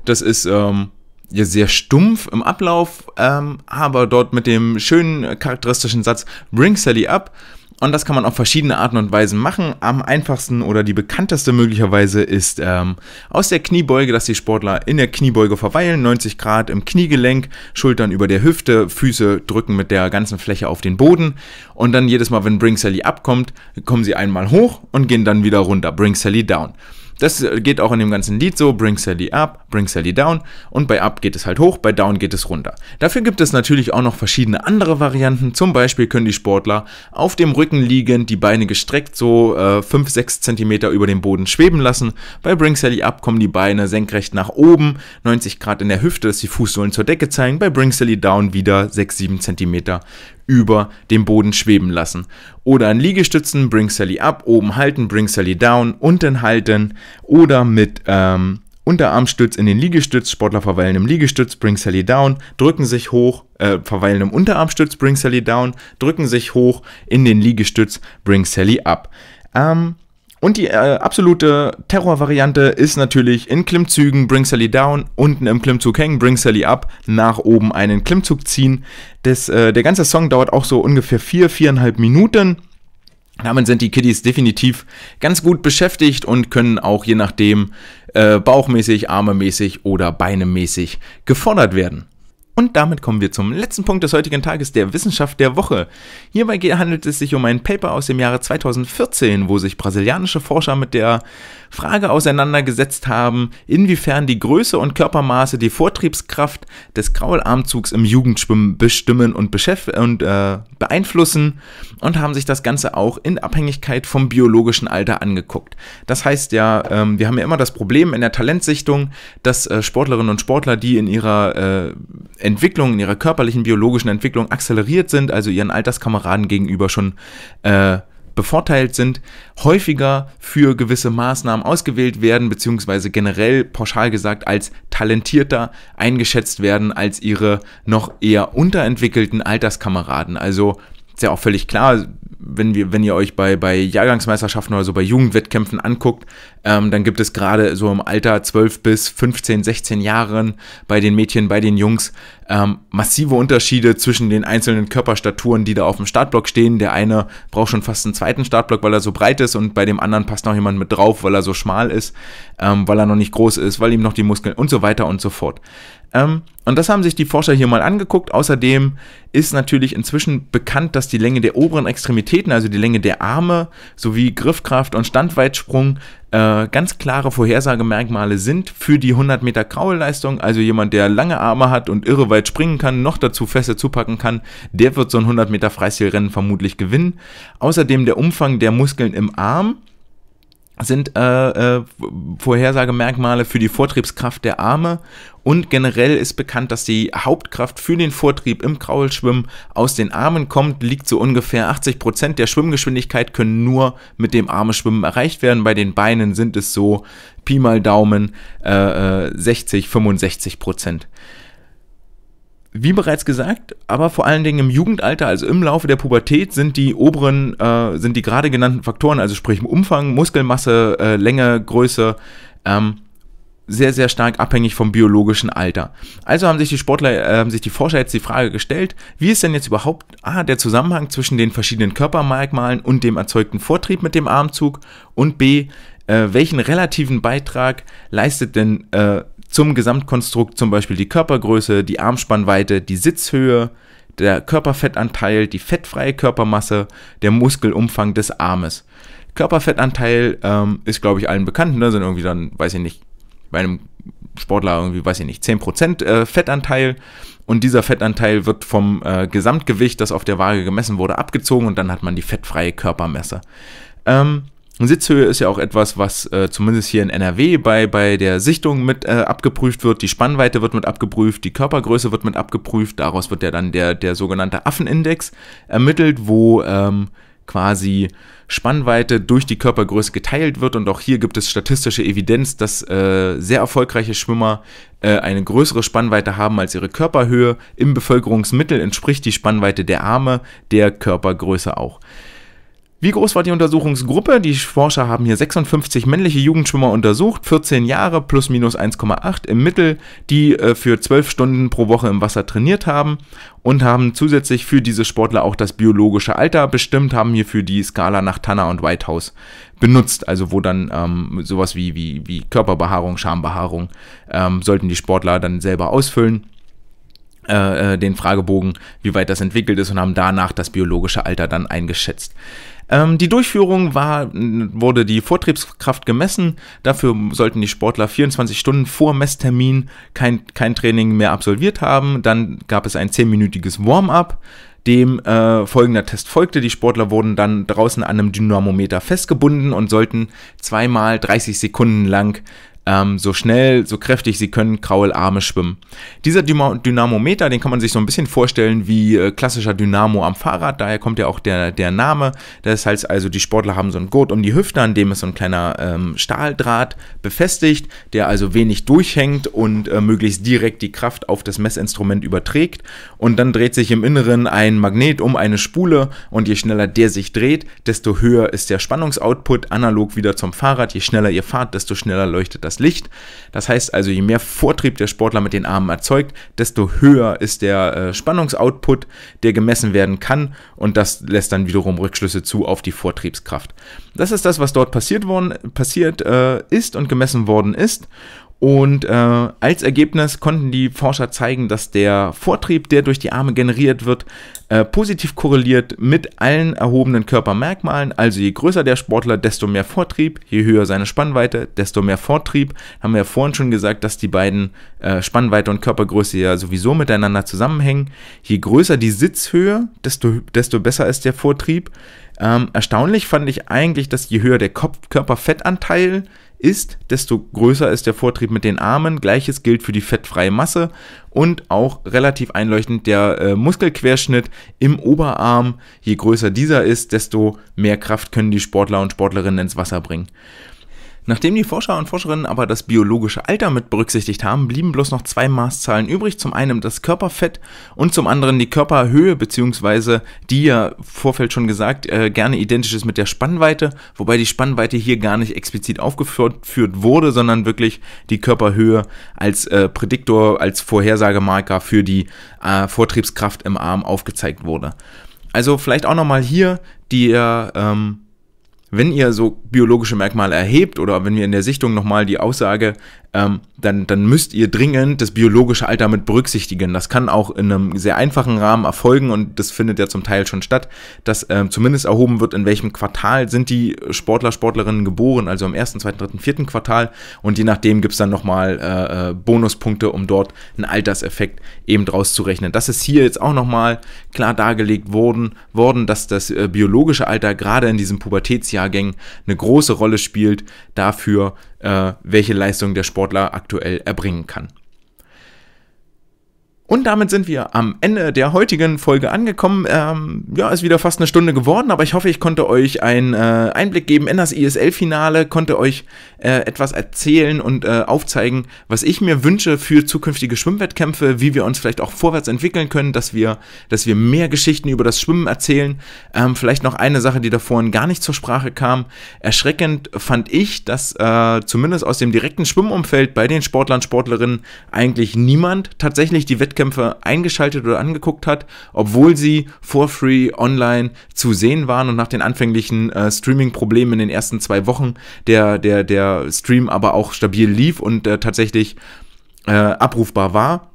Das ist ähm, ja, sehr stumpf im Ablauf, ähm, aber dort mit dem schönen charakteristischen Satz Bring Sally Up und das kann man auf verschiedene Arten und Weisen machen. Am einfachsten oder die bekannteste möglicherweise ist ähm, aus der Kniebeuge, dass die Sportler in der Kniebeuge verweilen, 90 Grad im Kniegelenk, Schultern über der Hüfte, Füße drücken mit der ganzen Fläche auf den Boden. Und dann jedes Mal, wenn Bring Sally abkommt, kommen sie einmal hoch und gehen dann wieder runter. Bring Sally down. Das geht auch in dem ganzen Lied so, Bring Sally up, Bring Sally down und bei up geht es halt hoch, bei down geht es runter. Dafür gibt es natürlich auch noch verschiedene andere Varianten, zum Beispiel können die Sportler auf dem Rücken liegend die Beine gestreckt so äh, 5, 6 cm über dem Boden schweben lassen. Bei Bring Sally up kommen die Beine senkrecht nach oben, 90 Grad in der Hüfte, dass die Fußsohlen zur Decke zeigen, bei Bring Sally down wieder 6, 7 cm über dem Boden schweben lassen. Oder an Liegestützen, Bring Sally up, oben halten, Bring Sally down, unten halten. Oder mit ähm, Unterarmstütz in den Liegestütz, Sportler verweilen im Liegestütz, bring Sally down, drücken sich hoch, äh, verweilen im Unterarmstütz, bring Sally down, drücken sich hoch in den Liegestütz, bring Sally up. Ähm, und die äh, absolute Terrorvariante ist natürlich in Klimmzügen Bring Sally down, unten im Klimmzug hängen, Bring Sally up, nach oben einen Klimmzug ziehen. Das, äh, der ganze Song dauert auch so ungefähr vier, viereinhalb Minuten. Damit sind die Kiddies definitiv ganz gut beschäftigt und können auch je nachdem äh, bauchmäßig, armemäßig oder beinemäßig gefordert werden. Und damit kommen wir zum letzten Punkt des heutigen Tages der Wissenschaft der Woche. Hierbei handelt es sich um ein Paper aus dem Jahre 2014, wo sich brasilianische Forscher mit der Frage auseinandergesetzt haben, inwiefern die Größe und Körpermaße die Vortriebskraft des Kraularmzugs im Jugendschwimmen bestimmen und, und äh, beeinflussen und haben sich das Ganze auch in Abhängigkeit vom biologischen Alter angeguckt. Das heißt ja, ähm, wir haben ja immer das Problem in der Talentsichtung, dass äh, Sportlerinnen und Sportler, die in ihrer äh, Entwicklung, in ihrer körperlichen, biologischen Entwicklung akzeleriert sind, also ihren Alterskameraden gegenüber schon äh, bevorteilt sind, häufiger für gewisse Maßnahmen ausgewählt werden, beziehungsweise generell pauschal gesagt als talentierter eingeschätzt werden als ihre noch eher unterentwickelten Alterskameraden. Also ist ja auch völlig klar, wenn, wir, wenn ihr euch bei, bei Jahrgangsmeisterschaften oder so bei Jugendwettkämpfen anguckt, ähm, dann gibt es gerade so im Alter 12 bis 15, 16 Jahren bei den Mädchen, bei den Jungs ähm, massive Unterschiede zwischen den einzelnen Körperstaturen, die da auf dem Startblock stehen. Der eine braucht schon fast einen zweiten Startblock, weil er so breit ist und bei dem anderen passt noch jemand mit drauf, weil er so schmal ist, ähm, weil er noch nicht groß ist, weil ihm noch die Muskeln und so weiter und so fort. Ähm, und das haben sich die Forscher hier mal angeguckt. Außerdem ist natürlich inzwischen bekannt, dass die Länge der oberen Extremität Extremitäten, also die Länge der Arme, sowie Griffkraft und Standweitsprung äh, ganz klare Vorhersagemerkmale sind für die 100 Meter Kraulleistung. Also jemand, der lange Arme hat und irre weit springen kann, noch dazu feste zupacken kann, der wird so ein 100 Meter Freistilrennen vermutlich gewinnen. Außerdem der Umfang der Muskeln im Arm sind äh, äh, Vorhersagemerkmale für die Vortriebskraft der Arme und generell ist bekannt, dass die Hauptkraft für den Vortrieb im Kraulschwimmen aus den Armen kommt, liegt so ungefähr 80 der Schwimmgeschwindigkeit können nur mit dem Armeschwimmen erreicht werden. Bei den Beinen sind es so Pi mal Daumen äh, 60, äh, 65 wie bereits gesagt, aber vor allen Dingen im Jugendalter, also im Laufe der Pubertät, sind die oberen, äh, sind die gerade genannten Faktoren, also sprich Umfang, Muskelmasse, äh, Länge, Größe, ähm, sehr, sehr stark abhängig vom biologischen Alter. Also haben sich die Sportler, äh, haben sich die Forscher jetzt die Frage gestellt, wie ist denn jetzt überhaupt A, der Zusammenhang zwischen den verschiedenen Körpermerkmalen und dem erzeugten Vortrieb mit dem Armzug und B, äh, welchen relativen Beitrag leistet denn äh, zum Gesamtkonstrukt zum Beispiel die Körpergröße, die Armspannweite, die Sitzhöhe, der Körperfettanteil, die fettfreie Körpermasse, der Muskelumfang des Armes. Körperfettanteil ähm, ist, glaube ich, allen bekannt, ne? sind irgendwie dann, weiß ich nicht, bei einem Sportler irgendwie, weiß ich nicht, 10% äh, Fettanteil und dieser Fettanteil wird vom äh, Gesamtgewicht, das auf der Waage gemessen wurde, abgezogen und dann hat man die fettfreie Körpermasse. Ähm, Sitzhöhe ist ja auch etwas, was äh, zumindest hier in NRW bei, bei der Sichtung mit äh, abgeprüft wird. Die Spannweite wird mit abgeprüft, die Körpergröße wird mit abgeprüft. Daraus wird ja dann der, der sogenannte Affenindex ermittelt, wo ähm, quasi Spannweite durch die Körpergröße geteilt wird. Und auch hier gibt es statistische Evidenz, dass äh, sehr erfolgreiche Schwimmer äh, eine größere Spannweite haben als ihre Körperhöhe. Im Bevölkerungsmittel entspricht die Spannweite der Arme der Körpergröße auch. Wie groß war die Untersuchungsgruppe? Die Forscher haben hier 56 männliche Jugendschwimmer untersucht, 14 Jahre plus minus 1,8 im Mittel, die äh, für 12 Stunden pro Woche im Wasser trainiert haben und haben zusätzlich für diese Sportler auch das biologische Alter bestimmt, haben hierfür die Skala nach Tanner und Whitehouse benutzt, also wo dann ähm, sowas wie, wie, wie Körperbehaarung, Schambehaarung ähm, sollten die Sportler dann selber ausfüllen äh, äh, den Fragebogen, wie weit das entwickelt ist und haben danach das biologische Alter dann eingeschätzt. Ähm, die Durchführung war, wurde die Vortriebskraft gemessen. Dafür sollten die Sportler 24 Stunden vor Messtermin kein, kein Training mehr absolviert haben. Dann gab es ein 10-minütiges Warm-up. Dem äh, folgender Test folgte. Die Sportler wurden dann draußen an einem Dynamometer festgebunden und sollten zweimal 30 Sekunden lang ähm, so schnell, so kräftig sie können, Kraularme schwimmen. Dieser Dynamometer, den kann man sich so ein bisschen vorstellen wie äh, klassischer Dynamo am Fahrrad, daher kommt ja auch der, der Name. Das heißt also, die Sportler haben so einen Gurt um die Hüfte, an dem ist so ein kleiner ähm, Stahldraht befestigt, der also wenig durchhängt und äh, möglichst direkt die Kraft auf das Messinstrument überträgt. Und dann dreht sich im Inneren ein Magnet um eine Spule und je schneller der sich dreht, desto höher ist der Spannungsoutput, analog wieder zum Fahrrad. Je schneller ihr fahrt, desto schneller leuchtet das das Licht. Das heißt also, je mehr Vortrieb der Sportler mit den Armen erzeugt, desto höher ist der äh, Spannungsoutput, der gemessen werden kann und das lässt dann wiederum Rückschlüsse zu auf die Vortriebskraft. Das ist das, was dort passiert worden, passiert äh, ist und gemessen worden ist und äh, als Ergebnis konnten die Forscher zeigen, dass der Vortrieb, der durch die Arme generiert wird, äh, positiv korreliert mit allen erhobenen Körpermerkmalen. Also je größer der Sportler, desto mehr Vortrieb, je höher seine Spannweite, desto mehr Vortrieb. Haben wir ja vorhin schon gesagt, dass die beiden äh, Spannweite und Körpergröße ja sowieso miteinander zusammenhängen. Je größer die Sitzhöhe, desto, desto besser ist der Vortrieb. Ähm, erstaunlich fand ich eigentlich, dass je höher der Kopf Körperfettanteil ist, desto größer ist der Vortrieb mit den Armen. Gleiches gilt für die fettfreie Masse und auch relativ einleuchtend der äh, Muskelquerschnitt im Oberarm. Je größer dieser ist, desto mehr Kraft können die Sportler und Sportlerinnen ins Wasser bringen. Nachdem die Forscher und Forscherinnen aber das biologische Alter mit berücksichtigt haben, blieben bloß noch zwei Maßzahlen übrig. Zum einen das Körperfett und zum anderen die Körperhöhe, beziehungsweise die ja Vorfeld schon gesagt, äh, gerne identisch ist mit der Spannweite, wobei die Spannweite hier gar nicht explizit aufgeführt wurde, sondern wirklich die Körperhöhe als äh, Prädiktor, als Vorhersagemarker für die äh, Vortriebskraft im Arm aufgezeigt wurde. Also vielleicht auch nochmal hier die äh, ähm, wenn ihr so biologische Merkmale erhebt oder wenn wir in der Sichtung nochmal die Aussage ähm, dann, dann müsst ihr dringend das biologische Alter mit berücksichtigen. Das kann auch in einem sehr einfachen Rahmen erfolgen und das findet ja zum Teil schon statt, dass ähm, zumindest erhoben wird, in welchem Quartal sind die Sportler, Sportlerinnen geboren, also im ersten, zweiten, dritten, vierten Quartal und je nachdem gibt es dann nochmal äh, äh, Bonuspunkte, um dort einen Alterseffekt eben draus zu rechnen. Das ist hier jetzt auch nochmal klar dargelegt worden, worden dass das äh, biologische Alter gerade in diesen Pubertätsjahrgängen eine große Rolle spielt dafür, äh, welche Leistung der Sportler Sportler aktuell erbringen kann. Und damit sind wir am Ende der heutigen Folge angekommen. Ähm, ja, ist wieder fast eine Stunde geworden, aber ich hoffe, ich konnte euch einen äh, Einblick geben in das ISL-Finale, konnte euch äh, etwas erzählen und äh, aufzeigen, was ich mir wünsche für zukünftige Schwimmwettkämpfe, wie wir uns vielleicht auch vorwärts entwickeln können, dass wir, dass wir mehr Geschichten über das Schwimmen erzählen. Ähm, vielleicht noch eine Sache, die da vorhin gar nicht zur Sprache kam. Erschreckend fand ich, dass äh, zumindest aus dem direkten Schwimmumfeld bei den Sportlern, Sportlerinnen eigentlich niemand tatsächlich die Wettkämpfe Wettkämpfe eingeschaltet oder angeguckt hat, obwohl sie for free online zu sehen waren und nach den anfänglichen äh, Streaming-Problemen in den ersten zwei Wochen der, der, der Stream aber auch stabil lief und äh, tatsächlich äh, abrufbar war.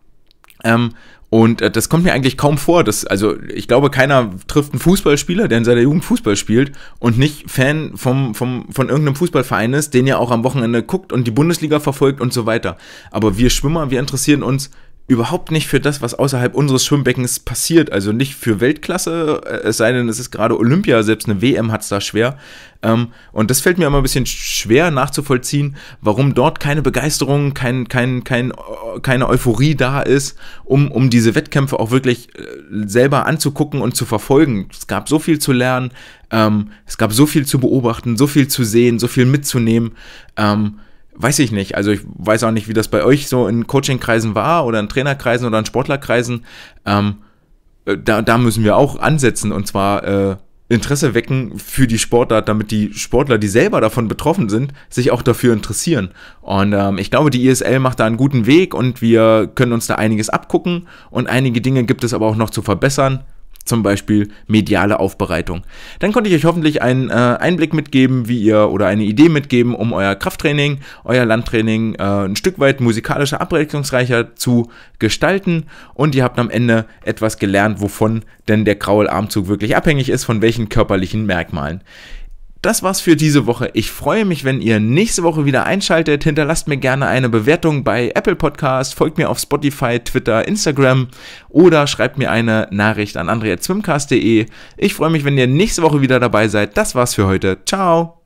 Ähm, und äh, das kommt mir eigentlich kaum vor. Dass, also ich glaube, keiner trifft einen Fußballspieler, der in seiner Jugend Fußball spielt und nicht Fan vom, vom, von irgendeinem Fußballverein ist, den ja auch am Wochenende guckt und die Bundesliga verfolgt und so weiter. Aber wir Schwimmer, wir interessieren uns überhaupt nicht für das, was außerhalb unseres Schwimmbeckens passiert. Also nicht für Weltklasse, äh, es sei denn, es ist gerade Olympia, selbst eine WM hat es da schwer. Ähm, und das fällt mir immer ein bisschen schwer nachzuvollziehen, warum dort keine Begeisterung, kein, kein, kein, keine Euphorie da ist, um, um diese Wettkämpfe auch wirklich äh, selber anzugucken und zu verfolgen. Es gab so viel zu lernen, ähm, es gab so viel zu beobachten, so viel zu sehen, so viel mitzunehmen. Ähm, weiß ich nicht. Also ich weiß auch nicht, wie das bei euch so in Coachingkreisen war oder in Trainerkreisen oder in Sportlerkreisen. Ähm, äh, da, da müssen wir auch ansetzen und zwar äh, Interesse wecken für die Sportart, damit die Sportler, die selber davon betroffen sind, sich auch dafür interessieren. Und ähm, ich glaube, die ISL e macht da einen guten Weg und wir können uns da einiges abgucken und einige Dinge gibt es aber auch noch zu verbessern zum Beispiel mediale Aufbereitung. Dann konnte ich euch hoffentlich einen äh, Einblick mitgeben, wie ihr oder eine Idee mitgeben, um euer Krafttraining, euer Landtraining äh, ein Stück weit musikalischer, abwechslungsreicher zu gestalten. Und ihr habt am Ende etwas gelernt, wovon denn der Kraularmzug wirklich abhängig ist, von welchen körperlichen Merkmalen das war's für diese Woche. Ich freue mich, wenn ihr nächste Woche wieder einschaltet. Hinterlasst mir gerne eine Bewertung bei Apple Podcast, folgt mir auf Spotify, Twitter, Instagram oder schreibt mir eine Nachricht an andre.swimcast.de. Ich freue mich, wenn ihr nächste Woche wieder dabei seid. Das war's für heute. Ciao!